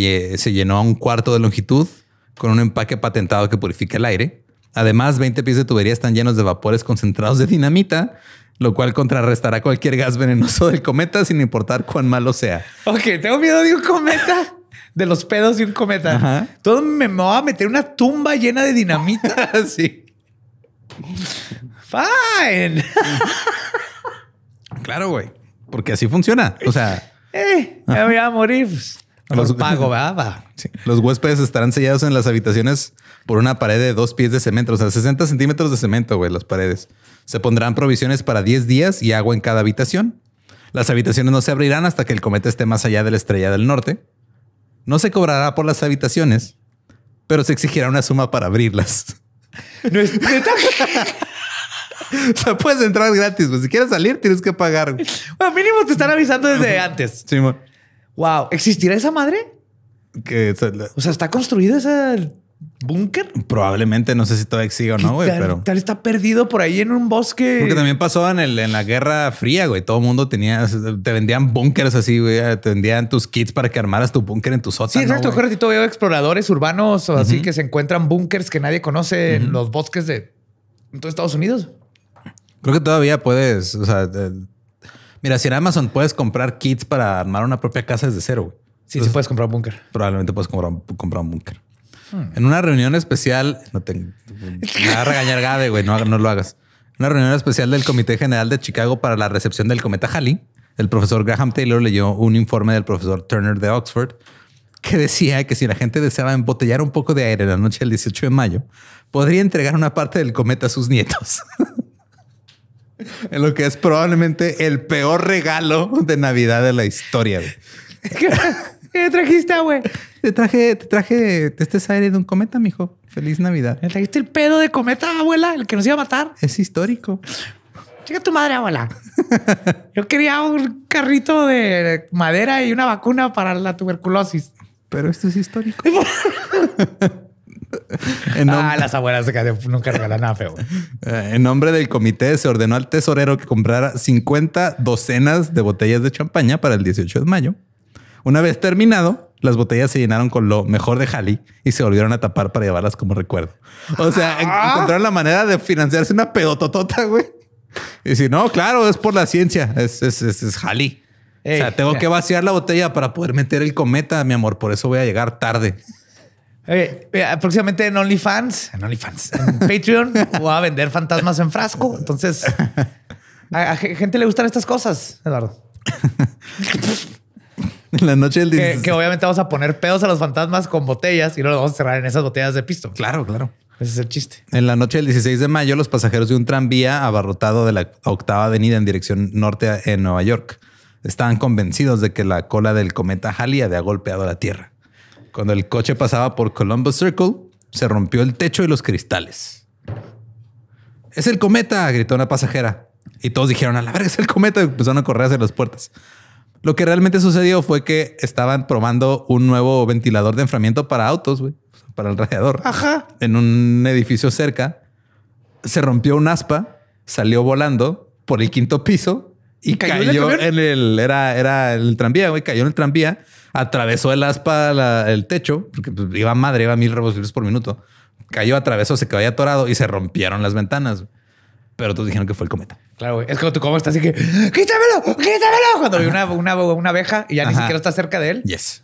llenó a un cuarto de longitud con un empaque patentado que purifica el aire. Además, 20 pies de tubería están llenos de vapores concentrados de dinamita, lo cual contrarrestará cualquier gas venenoso del cometa sin importar cuán malo sea. Ok, tengo miedo de un cometa. De los pedos de un cometa. Todo me, me va a meter una tumba llena de dinamita. sí. Fine. claro, güey. Porque así funciona. O sea... Eh, me voy a morir. Pues. Los pago, Los huéspedes estarán sellados en las habitaciones por una pared de dos pies de cemento, o sea, 60 centímetros de cemento, güey, las paredes. Se pondrán provisiones para 10 días y agua en cada habitación. Las habitaciones no se abrirán hasta que el cometa esté más allá de la estrella del norte. No se cobrará por las habitaciones, pero se exigirá una suma para abrirlas. No es o sea, puedes entrar gratis, pues si quieres salir tienes que pagar. Bueno, mínimo te están avisando desde antes. Simón. Wow. ¿Existirá esa madre? Que, o sea, ¿está construido ese búnker? Probablemente, no sé si todavía sigue o no, güey, pero... Tal está perdido por ahí en un bosque. Porque también pasó en, la Guerra Fría, güey. Todo el mundo tenía... Te vendían búnkeres así, güey. Te vendían tus kits para que armaras tu búnker en tu sótano. Sí, exacto. todavía exploradores urbanos o así que se encuentran búnkers que nadie conoce en los bosques de... Estados Unidos. Creo que todavía puedes, o sea... Mira, si en Amazon puedes comprar kits para armar una propia casa desde cero. Güey. Sí, sí pues puedes comprar un búnker. Probablemente puedes comprar un, comprar búnker. Hmm. En una reunión especial, no te me va a regañar Gabe, güey, no, lo hagas. En Una reunión especial del Comité General de Chicago para la recepción del cometa Halley. El profesor Graham Taylor leyó un informe del profesor Turner de Oxford que decía que si la gente deseaba embotellar un poco de aire la noche del 18 de mayo, podría entregar una parte del cometa a sus nietos. En lo que es probablemente el peor regalo de Navidad de la historia. ¿Qué, trajiste, ah, güey? Te traje, te traje este aire de un cometa, mijo. Feliz Navidad. Me trajiste el pedo de cometa, abuela, el que nos iba a matar. Es histórico. ¿Llega tu madre, abuela. Yo quería un carrito de madera y una vacuna para la tuberculosis. Pero esto es histórico. En ah, las abuelas nunca regalan nada feo. Eh, en nombre del comité se ordenó al tesorero que comprara 50 docenas de botellas de champaña para el 18 de mayo. Una vez terminado, las botellas se llenaron con lo mejor de Jali y se volvieron a tapar para llevarlas como recuerdo. O sea, ah. encontraron la manera de financiarse una pedototota, güey. Y si no, claro, es por la ciencia, es, es, es, o sea, tengo que vaciar la botella para poder meter el cometa, mi amor. Por eso voy a llegar tarde aproximadamente eh, eh, próximamente en OnlyFans, en OnlyFans, en Patreon, voy a vender fantasmas en frasco. Entonces, a, gente le gustan estas cosas, Eduardo. En la noche del que, que, obviamente vamos a poner pedos a los fantasmas con botellas y luego los vamos a cerrar en esas botellas de pisto. Claro, claro. Ese es el chiste. En la noche del 16 de mayo, los pasajeros de un tranvía abarrotado de la octava avenida en dirección norte en Nueva York estaban convencidos de que la cola del cometa Halia había golpeado la Tierra. Cuando el coche pasaba por Columbus Circle, se rompió el techo y los cristales. Es el cometa, gritó una pasajera. Y todos dijeron, a la verga, es el cometa. Y empezaron a correr hacia las puertas. Lo que realmente sucedió fue que estaban probando un nuevo ventilador de enfriamiento para autos, para el radiador. Ajá. En un edificio cerca. Se rompió un aspa, salió volando por el quinto piso y, cayó, en el, era, era el tranvía, güey, cayó en el tranvía atravesó el aspa el techo, porque pues, iba madre, iba a mil revoluciones por minuto. Cayó, atravesó, se quedó ahí atorado y se rompieron las ventanas. Pero todos dijeron que fue el cometa. Claro, Es como tu cometa, así que quítamelo, quítamelo. Cuando vi una, una, abeja y ya ni siquiera está cerca de él. Yes.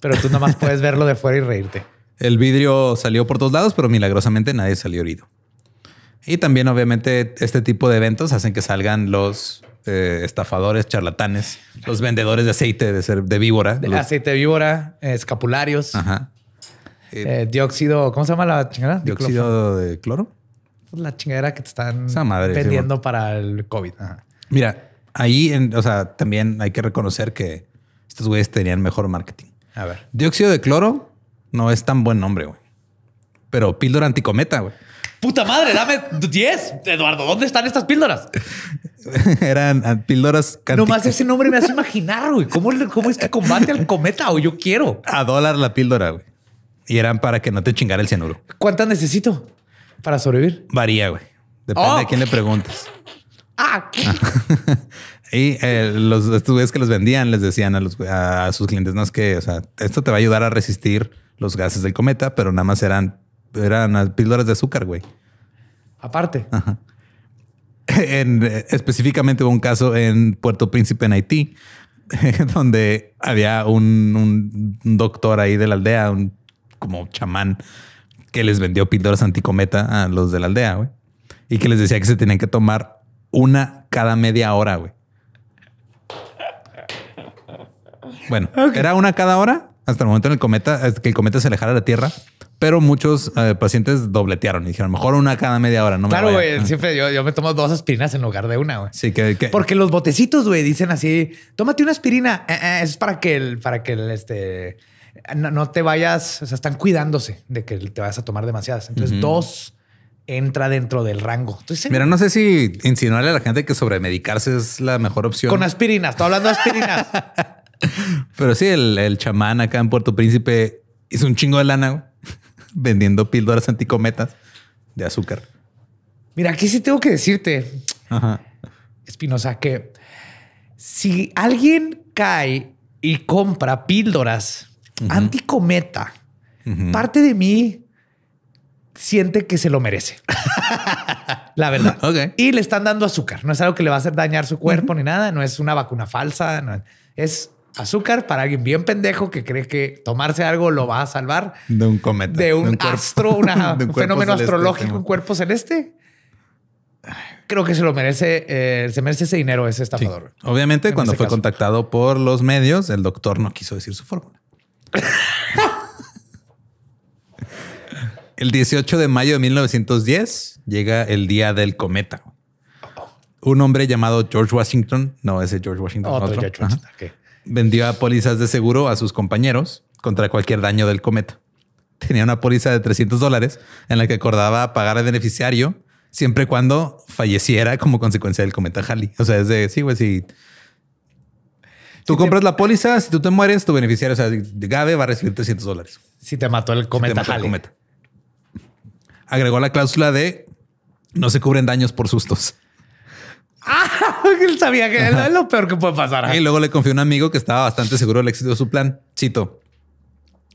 Pero tú nomás puedes verlo de fuera y reírte. El vidrio salió por todos lados, pero milagrosamente nadie salió herido. Y también, obviamente, este tipo de eventos hacen que salgan los este, estafadores, charlatanes, los vendedores de aceite de, víbora. De Aceite de víbora, escapularios. Eh, eh, dióxido, ¿cómo se llama la chingada? Dióxido de cloro. Pues la chingadera que te están vendiendo para el COVID. Mira, ahí, o sea, también hay que reconocer que estos güeyes tenían mejor marketing. A ver. Dióxido de cloro no es tan buen nombre, güey. Pero píldora anticometa, güey. Puta madre, dame 10. Eduardo, ¿dónde están estas píldoras? Eran píldoras. Nomás ese nombre me hace imaginar, güey. ¿Cómo, ¿Cómo, es que combate al cometa o yo quiero? A dólar la píldora, güey. Y eran para que no te chingara el cianuro. ¿Cuántas necesito para sobrevivir? Varía, güey. Depende de oh. quién le preguntes Ah. ¿qué? y eh, los estos güeyes que los vendían les decían a, sus clientes, no es que, o sea, esto te va a ayudar a resistir los gases del cometa, pero nada más eran, eran píldoras de azúcar, güey. Aparte. Ajá. en, específicamente hubo un caso en Puerto Príncipe, en Haití, donde había un, doctor ahí de la aldea, un como chamán, que les vendió píldoras anticometa a los de la aldea, güey. Y que les decía que se tenían que tomar una cada media hora, güey. Bueno, era una cada hora hasta el momento en el cometa, que el cometa se alejara de la Tierra. Pero muchos eh, pacientes dobletearon y dijeron, mejor una cada media hora, no Claro, güey. Siempre yo, me tomo dos aspirinas en lugar de una, güey. Sí, que, Porque los botecitos, güey, dicen así, tómate una aspirina. Eh, eh, es para que el, para que el, este, no, te vayas, o sea, están cuidándose de que te vayas a tomar demasiadas. Entonces, dos entra dentro del rango. Mira, no sé si insinuarle a la gente que sobremedicarse es la mejor opción. Con aspirinas, estoy hablando de aspirinas. Pero sí, el, el chamán acá en Puerto Príncipe hizo un chingo de lana vendiendo píldoras anticometas de azúcar. Mira, aquí sí tengo que decirte, Espinosa, que si alguien cae y compra píldoras anticometa, parte de mí siente que se lo merece. la verdad. Y le están dando azúcar. No es algo que le va a hacer dañar su cuerpo ni nada. No es una vacuna falsa. es azúcar para alguien bien pendejo que cree que tomarse algo lo va a salvar de un cometa, de un, astro, un fenómeno astrológico, un cuerpo celeste. Creo que se lo merece, eh, se merece ese dinero ese estafador. Obviamente, cuando fue contactado por los medios, el doctor no quiso decir su fórmula. el 18 de mayo de 1910 llega el día del cometa. Oh, oh. Un hombre llamado George Washington, no ese George Washington, otro, George Washington, vendió a pólizas de seguro a sus compañeros contra cualquier daño del cometa. Tenía una póliza de 300 dólares en la que acordaba pagar al beneficiario siempre y cuando falleciera como consecuencia del cometa Halley. O sea, es de, sí, güey, si tú compras la póliza, si tú te mueres, tu beneficiario, o sea, Gabe va a recibir 300 dólares. Si te mató el cometa Halley. Agregó la cláusula de no se cubren daños por sustos. Ah, él sabía que era es lo peor que puede pasar. Y luego le confió a un amigo que estaba bastante seguro del éxito de su plan. Cito.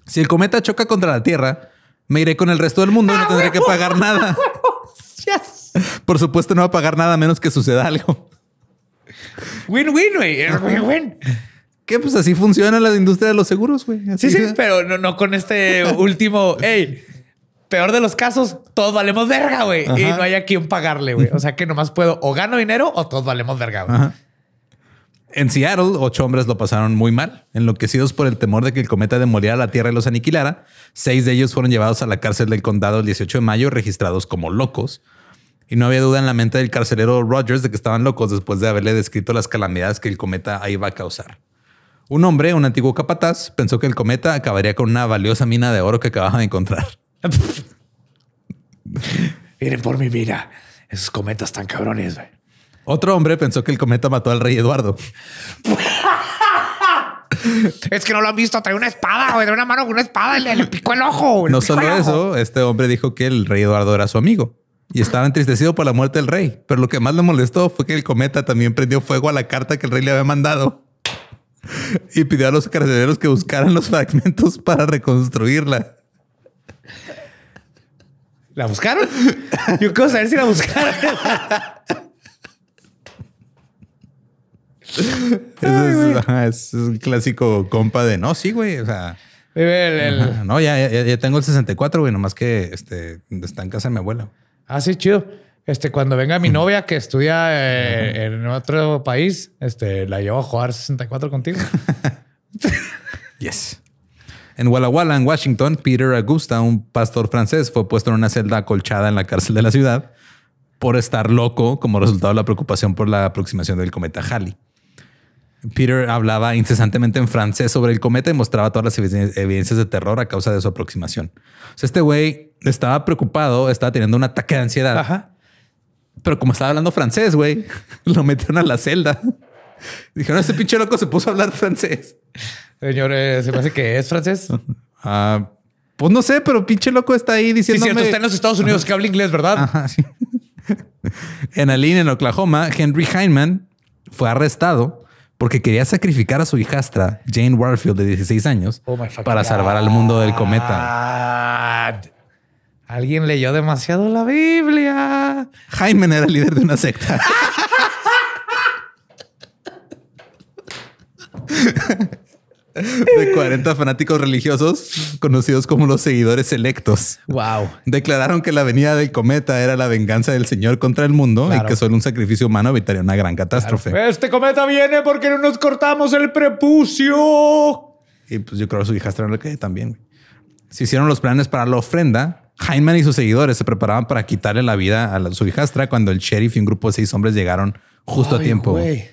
Si el cometa choca contra la Tierra, me iré con el resto del mundo y no ah, tendré que pagar nada. Por supuesto, no va a pagar nada menos que suceda algo. Win-win, güey. win Que pues así funciona la industria de los seguros, güey. Sí, sí, pero no, no con este último. Hey, peor de los casos, todos valemos verga, güey. Y no hay a quien pagarle, güey. O sea que nomás puedo o gano dinero o todos valemos verga, güey. En Seattle, ocho hombres lo pasaron muy mal, enloquecidos por el temor de que el cometa demoliera la Tierra y los aniquilara. Seis de ellos fueron llevados a la cárcel del condado el 18 de mayo, registrados como locos. Y no había duda en la mente del carcelero Rogers de que estaban locos después de haberle descrito las calamidades que el cometa iba a causar. Un hombre, un antiguo capataz, pensó que el cometa acabaría con una valiosa mina de oro que acababa de encontrar. Miren por mi vida. Esos cometas tan cabrones, güey. Otro hombre pensó que el cometa mató al rey Eduardo. es que no lo han visto. Trae una espada, güey. Trae una mano con una espada y le, picó el ojo. No solo eso, este hombre dijo que el rey Eduardo era su amigo y estaba entristecido por la muerte del rey. Pero lo que más le molestó fue que el cometa también prendió fuego a la carta que el rey le había mandado y pidió a los carceleros que buscaran los fragmentos para reconstruirla. ¿La buscaron? Yo quiero saber si la buscaron. es, un clásico compa de no, sí, güey. O sea, no, ya, ya, tengo el 64, güey. Nomás que este, está en casa de mi abuela. Ah, sí, chido. Este, cuando venga mi novia que estudia eh, en otro país, este, la llevo a jugar 64 contigo. yes. En Walla Walla, en Washington, Peter Augusta, un pastor francés, fue puesto en una celda acolchada en la cárcel de la ciudad por estar loco como resultado de la preocupación por la aproximación del cometa Halley. Peter hablaba incesantemente en francés sobre el cometa y mostraba todas las evidencias de terror a causa de su aproximación. O sea, este güey estaba preocupado, estaba teniendo un ataque de ansiedad. Pero como estaba hablando francés, güey, lo metieron a la celda. Dijeron, ese pinche loco se puso a hablar francés. Señores, se parece que es francés. Ah, pues no sé, pero pinche loco está ahí diciendo. Sí, está en los Estados Unidos que habla inglés, ¿verdad? en Aline, en Oklahoma, Henry Hyman fue arrestado porque quería sacrificar a su hijastra, Jane Warfield, de 16 años, oh para salvar al mundo del cometa. Alguien leyó demasiado la Biblia. Hyman era líder de una secta. de 40 fanáticos religiosos conocidos como los seguidores selectos. Wow. Declararon que la venida del cometa era la venganza del Señor contra el mundo y que solo un sacrificio humano evitaría una gran catástrofe. Este cometa viene porque no nos cortamos el prepucio. Y pues yo creo que su hijastra no que también. Se hicieron los planes para la ofrenda, Heinemann y sus seguidores se preparaban para quitarle la vida a su hijastra cuando el sheriff y un grupo de seis hombres llegaron justo a tiempo. güey!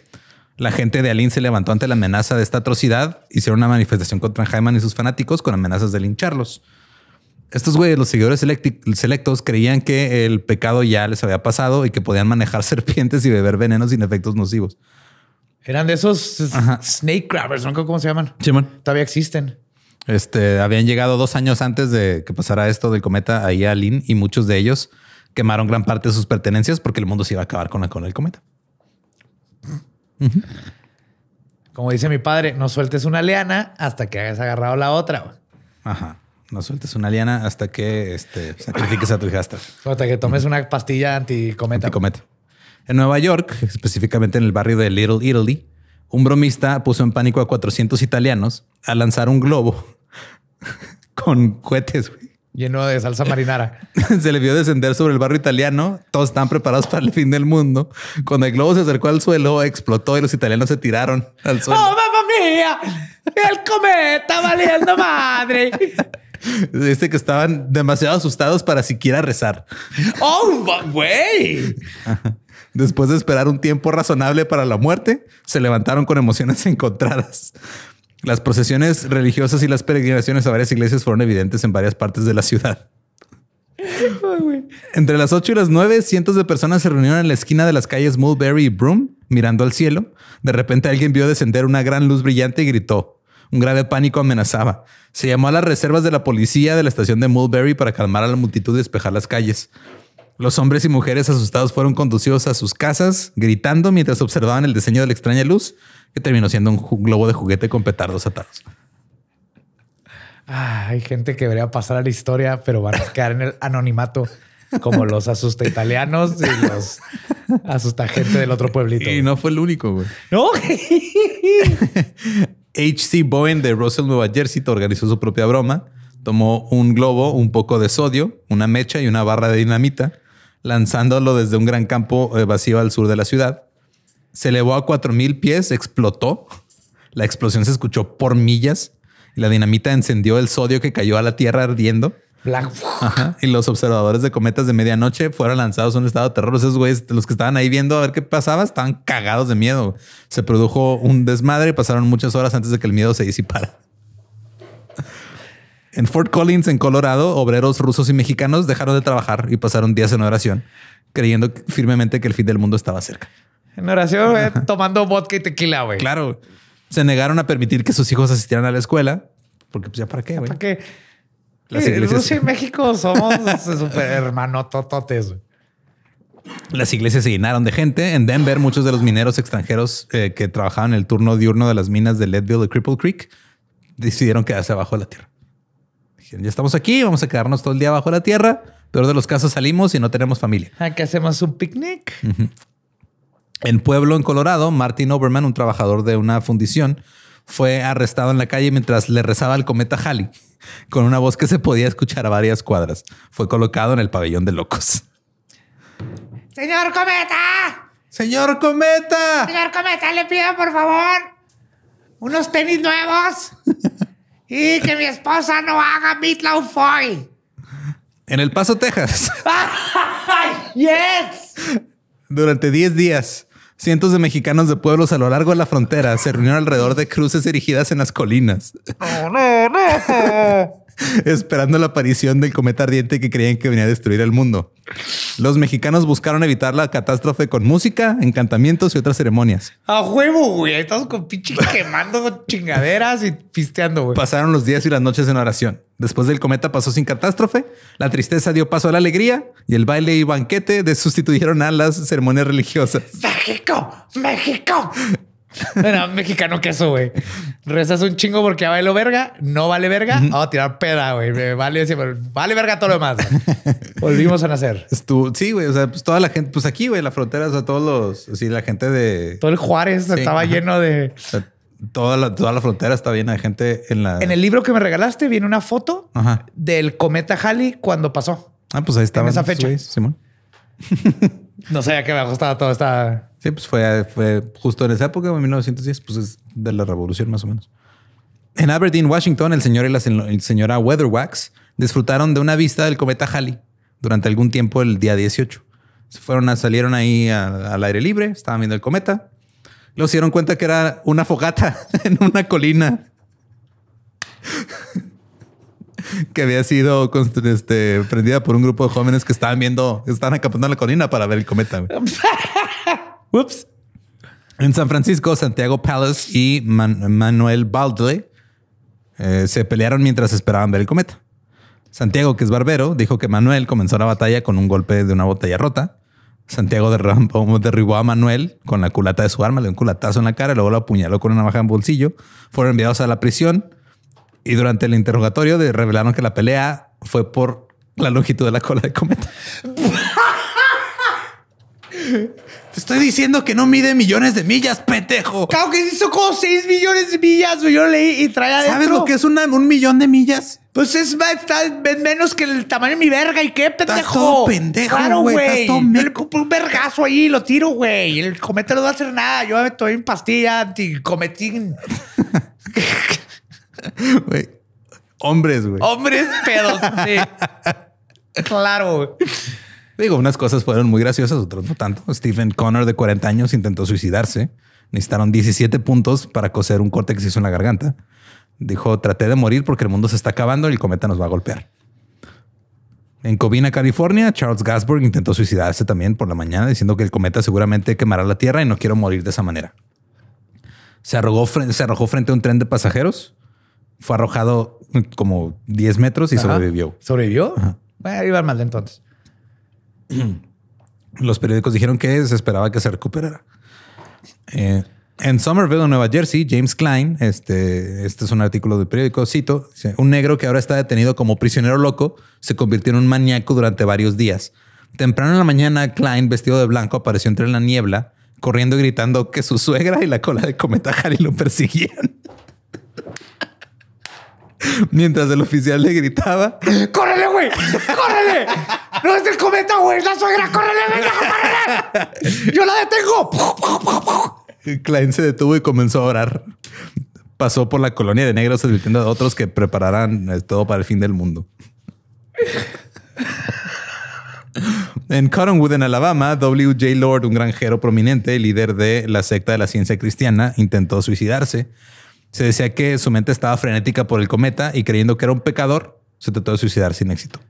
La gente de Alín se levantó ante la amenaza de esta atrocidad, hicieron una manifestación contra Hyman y sus fanáticos con amenazas de lincharlos. Estos güeyes, los seguidores selectos, creían que el pecado ya les había pasado y que podían manejar serpientes y beber venenos sin efectos nocivos. Eran de esos snake grabbers, ¿no? ¿Cómo se llaman? Sí, man. Todavía existen. Este, habían llegado dos años antes de que pasara esto del cometa ahí a Alín y muchos de ellos quemaron gran parte de sus pertenencias porque el mundo se iba a acabar con, la, con el cometa. Como dice mi padre, no sueltes una liana hasta que hayas agarrado la otra. Ajá. No sueltes una liana hasta que este, sacrifiques a tu hijastra. Hasta que tomes una pastilla anticometa. Anticometa. En Nueva York, específicamente en el barrio de Little Italy, un bromista puso en pánico a 400 italianos a lanzar un globo con cohetes lleno de salsa marinara. se le vio descender sobre el barrio italiano. Todos estaban preparados para el fin del mundo. Cuando el globo se acercó al suelo, explotó y los italianos se tiraron al suelo. ¡Oh, mamá mía! ¡El cometa valiendo madre! Dice que estaban demasiado asustados para siquiera rezar. ¡Oh, güey! Después de esperar un tiempo razonable para la muerte, se levantaron con emociones encontradas. Las procesiones religiosas y las peregrinaciones a varias iglesias fueron evidentes en varias partes de la ciudad. Entre las 8 y las 9, cientos de personas se reunieron en la esquina de las calles Mulberry y Broom, mirando al cielo. De repente alguien vio descender una gran luz brillante y gritó. Un grave pánico amenazaba. Se llamó a las reservas de la policía de la estación de Mulberry para calmar a la multitud y despejar las calles. Los hombres y mujeres asustados fueron conducidos a sus casas, gritando mientras observaban el diseño de la extraña luz, que terminó siendo un globo de juguete con petardos atados. Ah, hay gente que debería pasar a la historia, pero van a quedar en el anonimato como los asusta italianos y los asusta gente del otro pueblito. Y no fue el único, güey. No. H.C. Bowen de Russell, Nueva Jersey, organizó su propia broma. Tomó un globo, un poco de sodio, una mecha y una barra de dinamita lanzándolo desde un gran campo eh, vacío al sur de la ciudad. Se elevó a 4.000 pies, explotó. La explosión se escuchó por millas y la dinamita encendió el sodio que cayó a la Tierra ardiendo. Y los observadores de cometas de medianoche fueron lanzados a un estado de terror. Esos güeyes, los que estaban ahí viendo a ver qué pasaba, estaban cagados de miedo. Se produjo un desmadre y pasaron muchas horas antes de que el miedo se disipara. En Fort Collins, en Colorado, obreros rusos y mexicanos dejaron de trabajar y pasaron días en oración, creyendo firmemente que el fin del mundo estaba cerca. En oración, tomando vodka y tequila, güey. Claro. Se negaron a permitir que sus hijos asistieran a la escuela, porque pues ya para qué, güey. qué? Las iglesias... Rusia y México somos super hermanos Las iglesias se llenaron de gente. En Denver, muchos de los mineros extranjeros eh, que trabajaban el turno diurno de las minas de Leadville y Cripple Creek decidieron quedarse abajo de la tierra ya estamos aquí, vamos a quedarnos todo el día bajo la tierra. Peor de los casos salimos y no tenemos familia. Ah, qué hacemos un picnic. En Pueblo, en Colorado, Martin Oberman, un trabajador de una fundición, fue arrestado en la calle mientras le rezaba al cometa Halley con una voz que se podía escuchar a varias cuadras. Fue colocado en el pabellón de locos. Señor cometa. Señor cometa. Señor cometa, le pido por favor unos tenis nuevos. Y que mi esposa no haga meatloaf Foy. En El Paso, Texas. ¡Yes! Durante 10 días, cientos de mexicanos de pueblos a lo largo de la frontera se reunieron alrededor de cruces erigidas en las colinas. Oh, esperando la aparición del cometa ardiente que creían que venía a destruir el mundo. Los mexicanos buscaron evitar la catástrofe con música, encantamientos y otras ceremonias. A huevo, güey. Estamos con pinche quemando chingaderas y pisteando, güey. Pasaron los días y las noches en oración. Después del cometa pasó sin catástrofe, la tristeza dio paso a la alegría y el baile y banquete sustituyeron a las ceremonias religiosas. ¡México! ¡México! mexicano queso, güey. Rezas un chingo porque ya lo verga, no vale verga, vamos oh, a tirar peda, güey. Vale, vale verga todo lo demás. Volvimos a nacer. sí, güey. O sea, pues toda la gente, pues aquí, güey, la frontera, o sea, todos los, sí, la gente de. Todo el Juárez estaba lleno de. toda la, toda la frontera está llena de gente en la. En el libro que me regalaste viene una foto del cometa Halley cuando pasó. Ah, pues ahí estaba. En esa fecha. Simón. no sabía que me estaba toda esta. Sí, pues fue, justo en esa época, en 1910, pues es de la revolución más o menos. En Aberdeen, Washington, el señor y la señora Weatherwax disfrutaron de una vista del cometa Halley durante algún tiempo el día 18. Se fueron a, salieron ahí al aire libre, estaban viendo el cometa. los se dieron cuenta que era una fogata en una colina que había sido este, prendida por un grupo de jóvenes que estaban viendo, estaban acampando en la colina para ver el cometa. Ups. En San Francisco, Santiago Palace y Manuel Baldry eh, se pelearon mientras esperaban ver el cometa. Santiago, que es barbero, dijo que Manuel comenzó la batalla con un golpe de una botella rota. Santiago derribó, derribó a Manuel con la culata de su arma, le dio un culatazo en la cara, y luego lo apuñaló con una navaja en bolsillo. Fueron enviados a la prisión y durante el interrogatorio revelaron que la pelea fue por la longitud de la cola de cometa. estoy diciendo que no mide millones de millas, pendejo. Claro que hizo como 6 millones de millas, güey. Yo leí y traía adentro. ¿Sabes lo que es un millón de millas? Pues es más, está menos que el tamaño de mi verga. ¿Y qué, pendejo? Estás todo pendejo, claro, güey. le un vergazo ahí y lo tiro, güey. El comete no va a hacer nada. Yo me estoy en pastilla anticometín. Güey. Hombres, güey. Hombres pedos, sí. claro, güey. Digo, unas cosas fueron muy graciosas, otras no tanto. Stephen Connor, de 40 años, intentó suicidarse. Necesitaron 17 puntos para coser un corte que se hizo en la garganta. Dijo, traté de morir porque el mundo se está acabando y el cometa nos va a golpear. En Covina, California, Charles Gasberg intentó suicidarse también por la mañana, diciendo que el cometa seguramente quemará la Tierra y no quiero morir de esa manera. Se, arrojó, se arrojó frente a un tren de pasajeros, fue arrojado como 10 metros y sobrevivió. ¿Sobrevivió? Ajá. a iba mal entonces. los periódicos dijeron que se esperaba que se recuperara. Eh, en Somerville, Nueva Jersey, James Klein, este, este es un artículo del periódico, cito, un negro que ahora está detenido como prisionero loco se convirtió en un maníaco durante varios días. Temprano en la mañana, Klein, vestido de blanco, apareció entre la niebla, corriendo y gritando que su suegra y la cola de cometa Harry lo persiguían. Mientras el oficial le gritaba: ¡Córrele, güey! ¡Córrele! ¡No es el cometa, güey! ¡Es la suegra! ¡Córrele, venga, córrele! ¡Yo la detengo! Klein se detuvo y comenzó a orar. Pasó por la colonia de negros advirtiendo a otros que prepararan eh, todo para el fin del mundo. En Cottonwood, en Alabama, W.J. Lord, un granjero prominente, líder de la secta de la ciencia cristiana, intentó suicidarse se decía que su mente estaba frenética por el cometa y creyendo que era un pecador, se trató de suicidar sin éxito.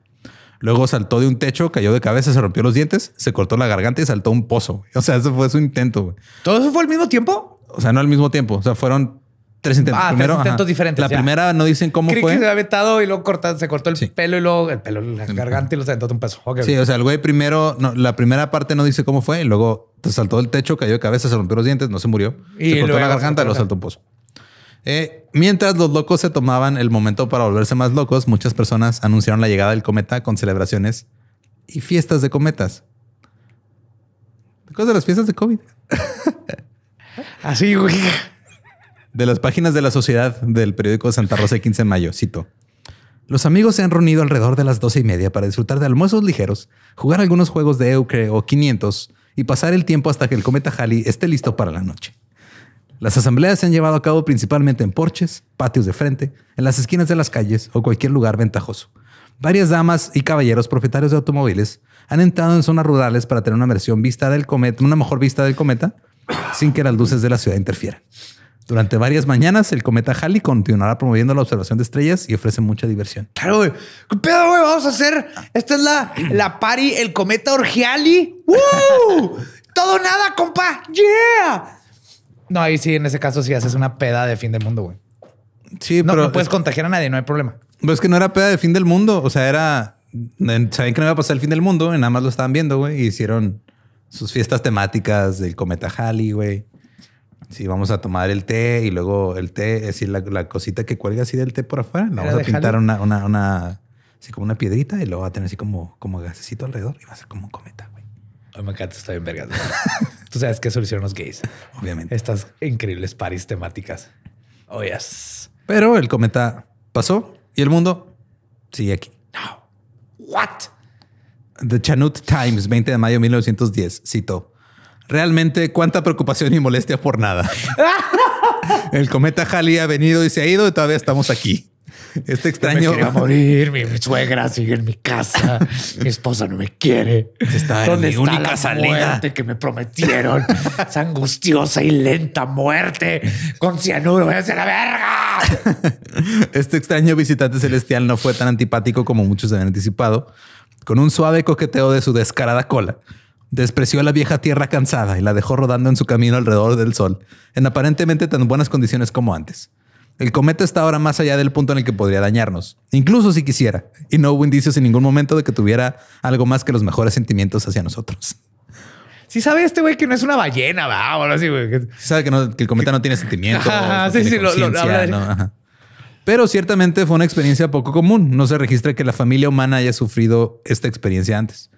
Luego saltó de un techo, cayó de cabeza, se rompió los dientes, se cortó la garganta y saltó un pozo. O sea, eso fue su intento. ¿Todo eso fue al mismo tiempo? O sea, no al mismo tiempo. O sea, fueron tres intentos. Ah, tres intentos diferentes. La primera no dicen cómo Creí fue. Que se había vetado y luego se cortó el pelo y luego el pelo, la garganta y lo saltó un peso. sí, o sea, el güey primero, la primera parte no dice cómo fue y luego saltó del techo, cayó de cabeza, se rompió los dientes, no se murió. Y se cortó la garganta y lo saltó un pozo. Eh, mientras los locos se tomaban el momento para volverse más locos, muchas personas anunciaron la llegada del cometa con celebraciones y fiestas de cometas. ¿Te de las fiestas de COVID? Así, güey. De las páginas de la sociedad del periódico Santa Rosa 15 de mayo, cito. Los amigos se han reunido alrededor de las doce y media para disfrutar de almuerzos ligeros, jugar algunos juegos de Eucre o 500 y pasar el tiempo hasta que el cometa Halley esté listo para la noche. Las asambleas se han llevado a cabo principalmente en porches, patios de frente, en las esquinas de las calles o cualquier lugar ventajoso. Varias damas y caballeros propietarios de automóviles han entrado en zonas rurales para tener una vista del una mejor vista del cometa, sin que las luces de la ciudad interfieran. Durante varias mañanas, el cometa Halley continuará promoviendo la observación de estrellas y ofrece mucha diversión. Claro, güey. ¿Qué pedo, güey? Vamos a hacer. Ah. Esta es la, la party, el cometa Orgeali. ¡Woo! Todo nada, compa. ¡Yeah! No, ahí sí, en ese caso sí haces una peda de fin del mundo, güey. Sí, no, pero. No puedes contagiar a nadie, no hay problema. pues es que no era peda de fin del mundo. O sea, era. Sabían que no iba a pasar el fin del mundo, y nada más lo estaban viendo, güey. Y hicieron sus fiestas temáticas del cometa Halley, güey. Sí, vamos a tomar el té y luego el té, es decir, la, cosita que cuelga así del té por afuera, la vamos a pintar una, una, una, así como una piedrita y luego va a tener así como, como gasecito alrededor y va a ser como un cometa, güey. Ay, me encanta, está bien Tú sabes que eso los gays. Obviamente. Estas increíbles paris temáticas. Oh, Pero el cometa pasó y el mundo sigue aquí. What? The Chanute Times, 20 de mayo de 1910, cito. Realmente, cuánta preocupación y molestia por nada. el cometa Halley ha venido y se ha ido y todavía estamos aquí. este extraño. Yo a morir, mi, suegra sigue en mi casa, mi esposa no me quiere. Está ¿Dónde mi está única la salida? que me prometieron? Esa angustiosa y lenta muerte con cianuro, ¡Voy a la verga. este extraño visitante celestial no fue tan antipático como muchos habían anticipado. Con un suave coqueteo de su descarada cola, despreció a la vieja tierra cansada y la dejó rodando en su camino alrededor del sol, en aparentemente tan buenas condiciones como antes. El cometa está ahora más allá del punto en el que podría dañarnos, incluso si quisiera, y no hubo indicios en ningún momento de que tuviera algo más que los mejores sentimientos hacia nosotros. Si sabe este güey que no es una ballena, vámonos, sí, güey. Sabe que, el cometa no tiene sentimientos. sí, sí, lo, Pero ciertamente fue una experiencia poco común. No se registra que la familia humana haya sufrido esta experiencia antes.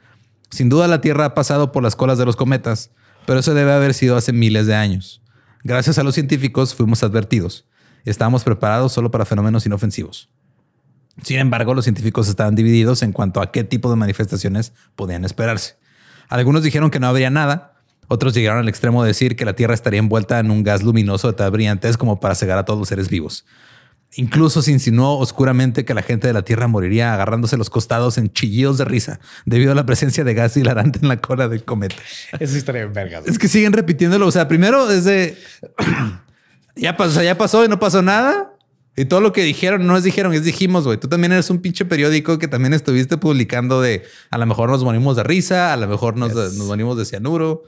Sin duda la Tierra ha pasado por las colas de los cometas, pero eso debe haber sido hace miles de años. Gracias a los científicos fuimos advertidos estábamos preparados solo para fenómenos inofensivos. Sin embargo, los científicos estaban divididos en cuanto a qué tipo de manifestaciones podían esperarse. Algunos dijeron que no habría nada, otros llegaron al extremo de decir que la Tierra estaría envuelta en un gas luminoso de tal brillantez como para cegar a todos los seres vivos. Incluso se insinuó oscuramente que la gente de la Tierra moriría agarrándose los costados en chillidos de risa debido a la presencia de gas hilarante en la cola del cometa. Esa historia Es que siguen repitiéndolo. O sea, primero es de ya pasó, ya pasó y no pasó nada. Y todo lo que dijeron no es dijeron, es dijimos, güey. Tú también eres un pinche periódico que también estuviste publicando de a lo mejor nos morimos de risa, a lo mejor nos, morimos de cianuro.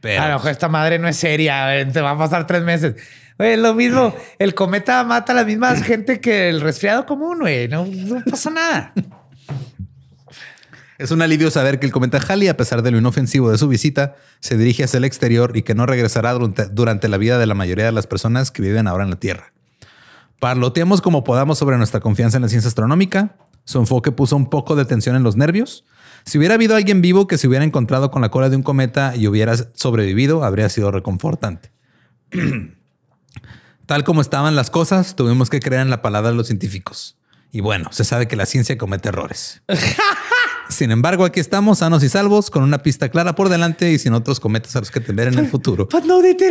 Pero... esta madre no es seria, te va a pasar tres meses. Güey, lo mismo, el cometa mata a la misma gente que el resfriado común, güey. no pasa nada. Es un alivio saber que el cometa Halley, a pesar de lo inofensivo de su visita, se dirige hacia el exterior y que no regresará durante la vida de la mayoría de las personas que viven ahora en la Tierra. Parloteamos como podamos sobre nuestra confianza en la ciencia astronómica. Su enfoque puso un poco de tensión en los nervios. Si hubiera habido alguien vivo que se hubiera encontrado con la cola de un cometa y hubiera sobrevivido, habría sido reconfortante. Tal como estaban las cosas, tuvimos que creer en la palabra de los científicos. Y bueno, se sabe que la ciencia comete errores. Sin embargo, aquí estamos sanos y salvos, con una pista clara por delante y sin otros cometas a los que temer en el futuro. no, cometió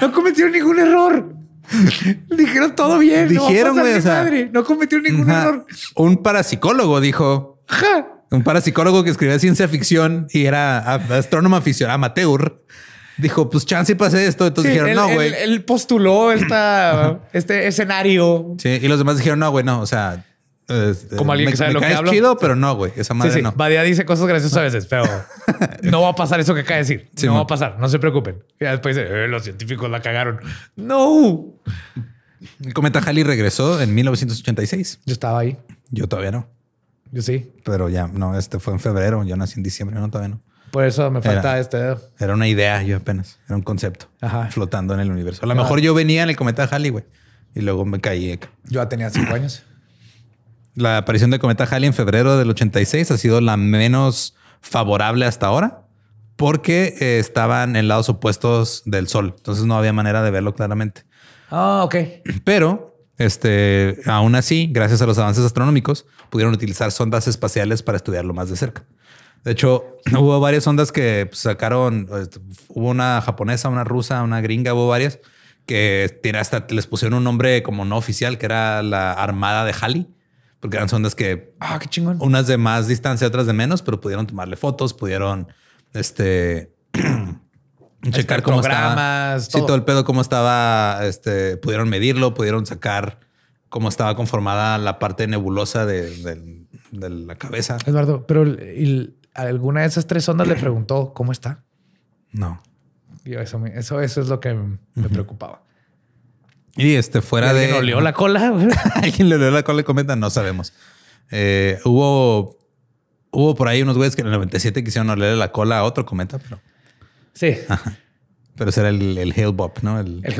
No cometieron ningún error. Dijeron todo bien. Dijeron, no, güey, no ningún error. Un parapsicólogo dijo. Un parapsicólogo que escribía ciencia ficción y era astrónomo aficionado, amateur. Dijo, pues chance y pasé esto. Entonces dijeron, no, güey. Él, postuló esta, este escenario. Sí, y los demás dijeron, no, güey, no, o sea, este, Como alguien que sabe lo que hablo. chido, pero no, güey. Esa madre sí, no. Badía dice cosas graciosas a veces, pero no va a pasar eso que acaba de decir. no va a pasar. No se preocupen. Y después dice, eh, los científicos la cagaron. ¡No! El cometa Halley regresó en 1986. Yo estaba ahí. Yo todavía no. Yo sí. Pero ya, no, este fue en febrero. Yo nací en diciembre. No, todavía no. Por eso me falta este Era una idea, yo apenas. Era un concepto. Flotando en el universo. A lo mejor yo venía en el cometa Halley, güey. Y luego me caí. Yo ya tenía cinco años. La aparición de cometa Halley en febrero del 86 ha sido la menos favorable hasta ahora porque eh, estaban en lados opuestos del sol. Entonces no había manera de verlo claramente. Ah, ok. Pero este, aún así, gracias a los avances astronómicos, pudieron utilizar sondas espaciales para estudiarlo más de cerca. De hecho, hubo varias sondas que pues, sacaron, este, hubo una japonesa, una rusa, una gringa, hubo varias que hasta les pusieron un nombre como no oficial, que era la Armada de Halley, porque eran sondas que... Ah, unas de más distancia, otras de menos, pero pudieron tomarle fotos, pudieron... Este... checar cómo estaba. todo el pedo, cómo estaba. Este, pudieron medirlo, pudieron sacar cómo estaba conformada la parte nebulosa de, la cabeza. Eduardo, pero alguna de esas tres ondas le preguntó cómo está. No. eso, eso, es lo que me preocupaba. Y este, fuera de. ¿Alguien olió la cola? ¿Alguien le olió la cola y comenta? No sabemos. Eh, hubo, hubo por ahí unos güeyes que en el 97 quisieron olerle la cola a otro cometa, pero. Sí. Pero será el, el Hillbop, ¿no? El, el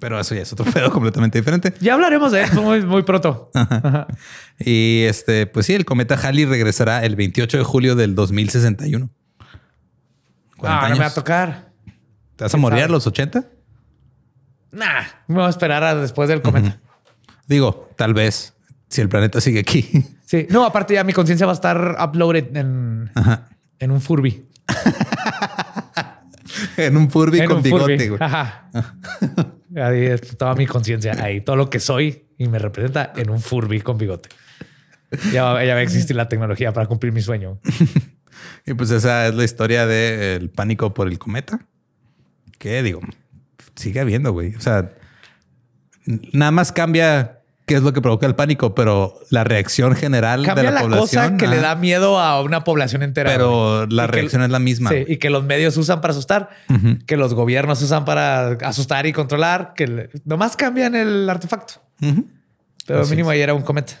Pero eso ya es otro pedo completamente diferente. Ya hablaremos de eso muy, pronto. Y este, pues sí, el cometa Halley regresará el 28 de julio del 2061. Ah, no me va a tocar. ¿Te vas a morir los 80? nah, me voy a esperar después del cometa. Digo, tal vez si el planeta sigue aquí. Sí, no, aparte ya mi conciencia va a estar uploaded en, un Furby. en un Furby con bigote, Ajá. ahí toda mi conciencia, ahí todo lo que soy y me representa en un Furby con bigote. Ya va, a existir la tecnología para cumplir mi sueño. y pues esa es la historia del pánico por el cometa. Que digo, sigue habiendo, güey. O sea, nada más cambia qué es lo que provoca el pánico, pero la reacción general de la, la población. Cosa que le da miedo a una población entera. Pero la reacción es la misma. Sí, y que los medios usan para asustar, que los gobiernos usan para asustar y controlar, que nomás cambian el artefacto. Pero mínimo ahí era un cometa.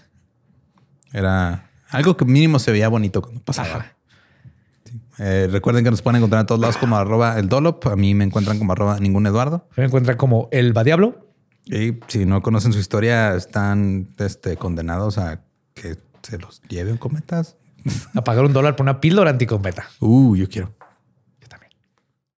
Era algo que mínimo se veía bonito cuando pasaba. Eh, recuerden que nos pueden encontrar en todos lados como arroba el Dolop. A mí me encuentran como arroba ningún Eduardo. Me encuentran como el diablo Y si no conocen su historia, están este, condenados a que se los lleven cometas. A pagar un dólar por una píldora anticometa. Uh, yo quiero.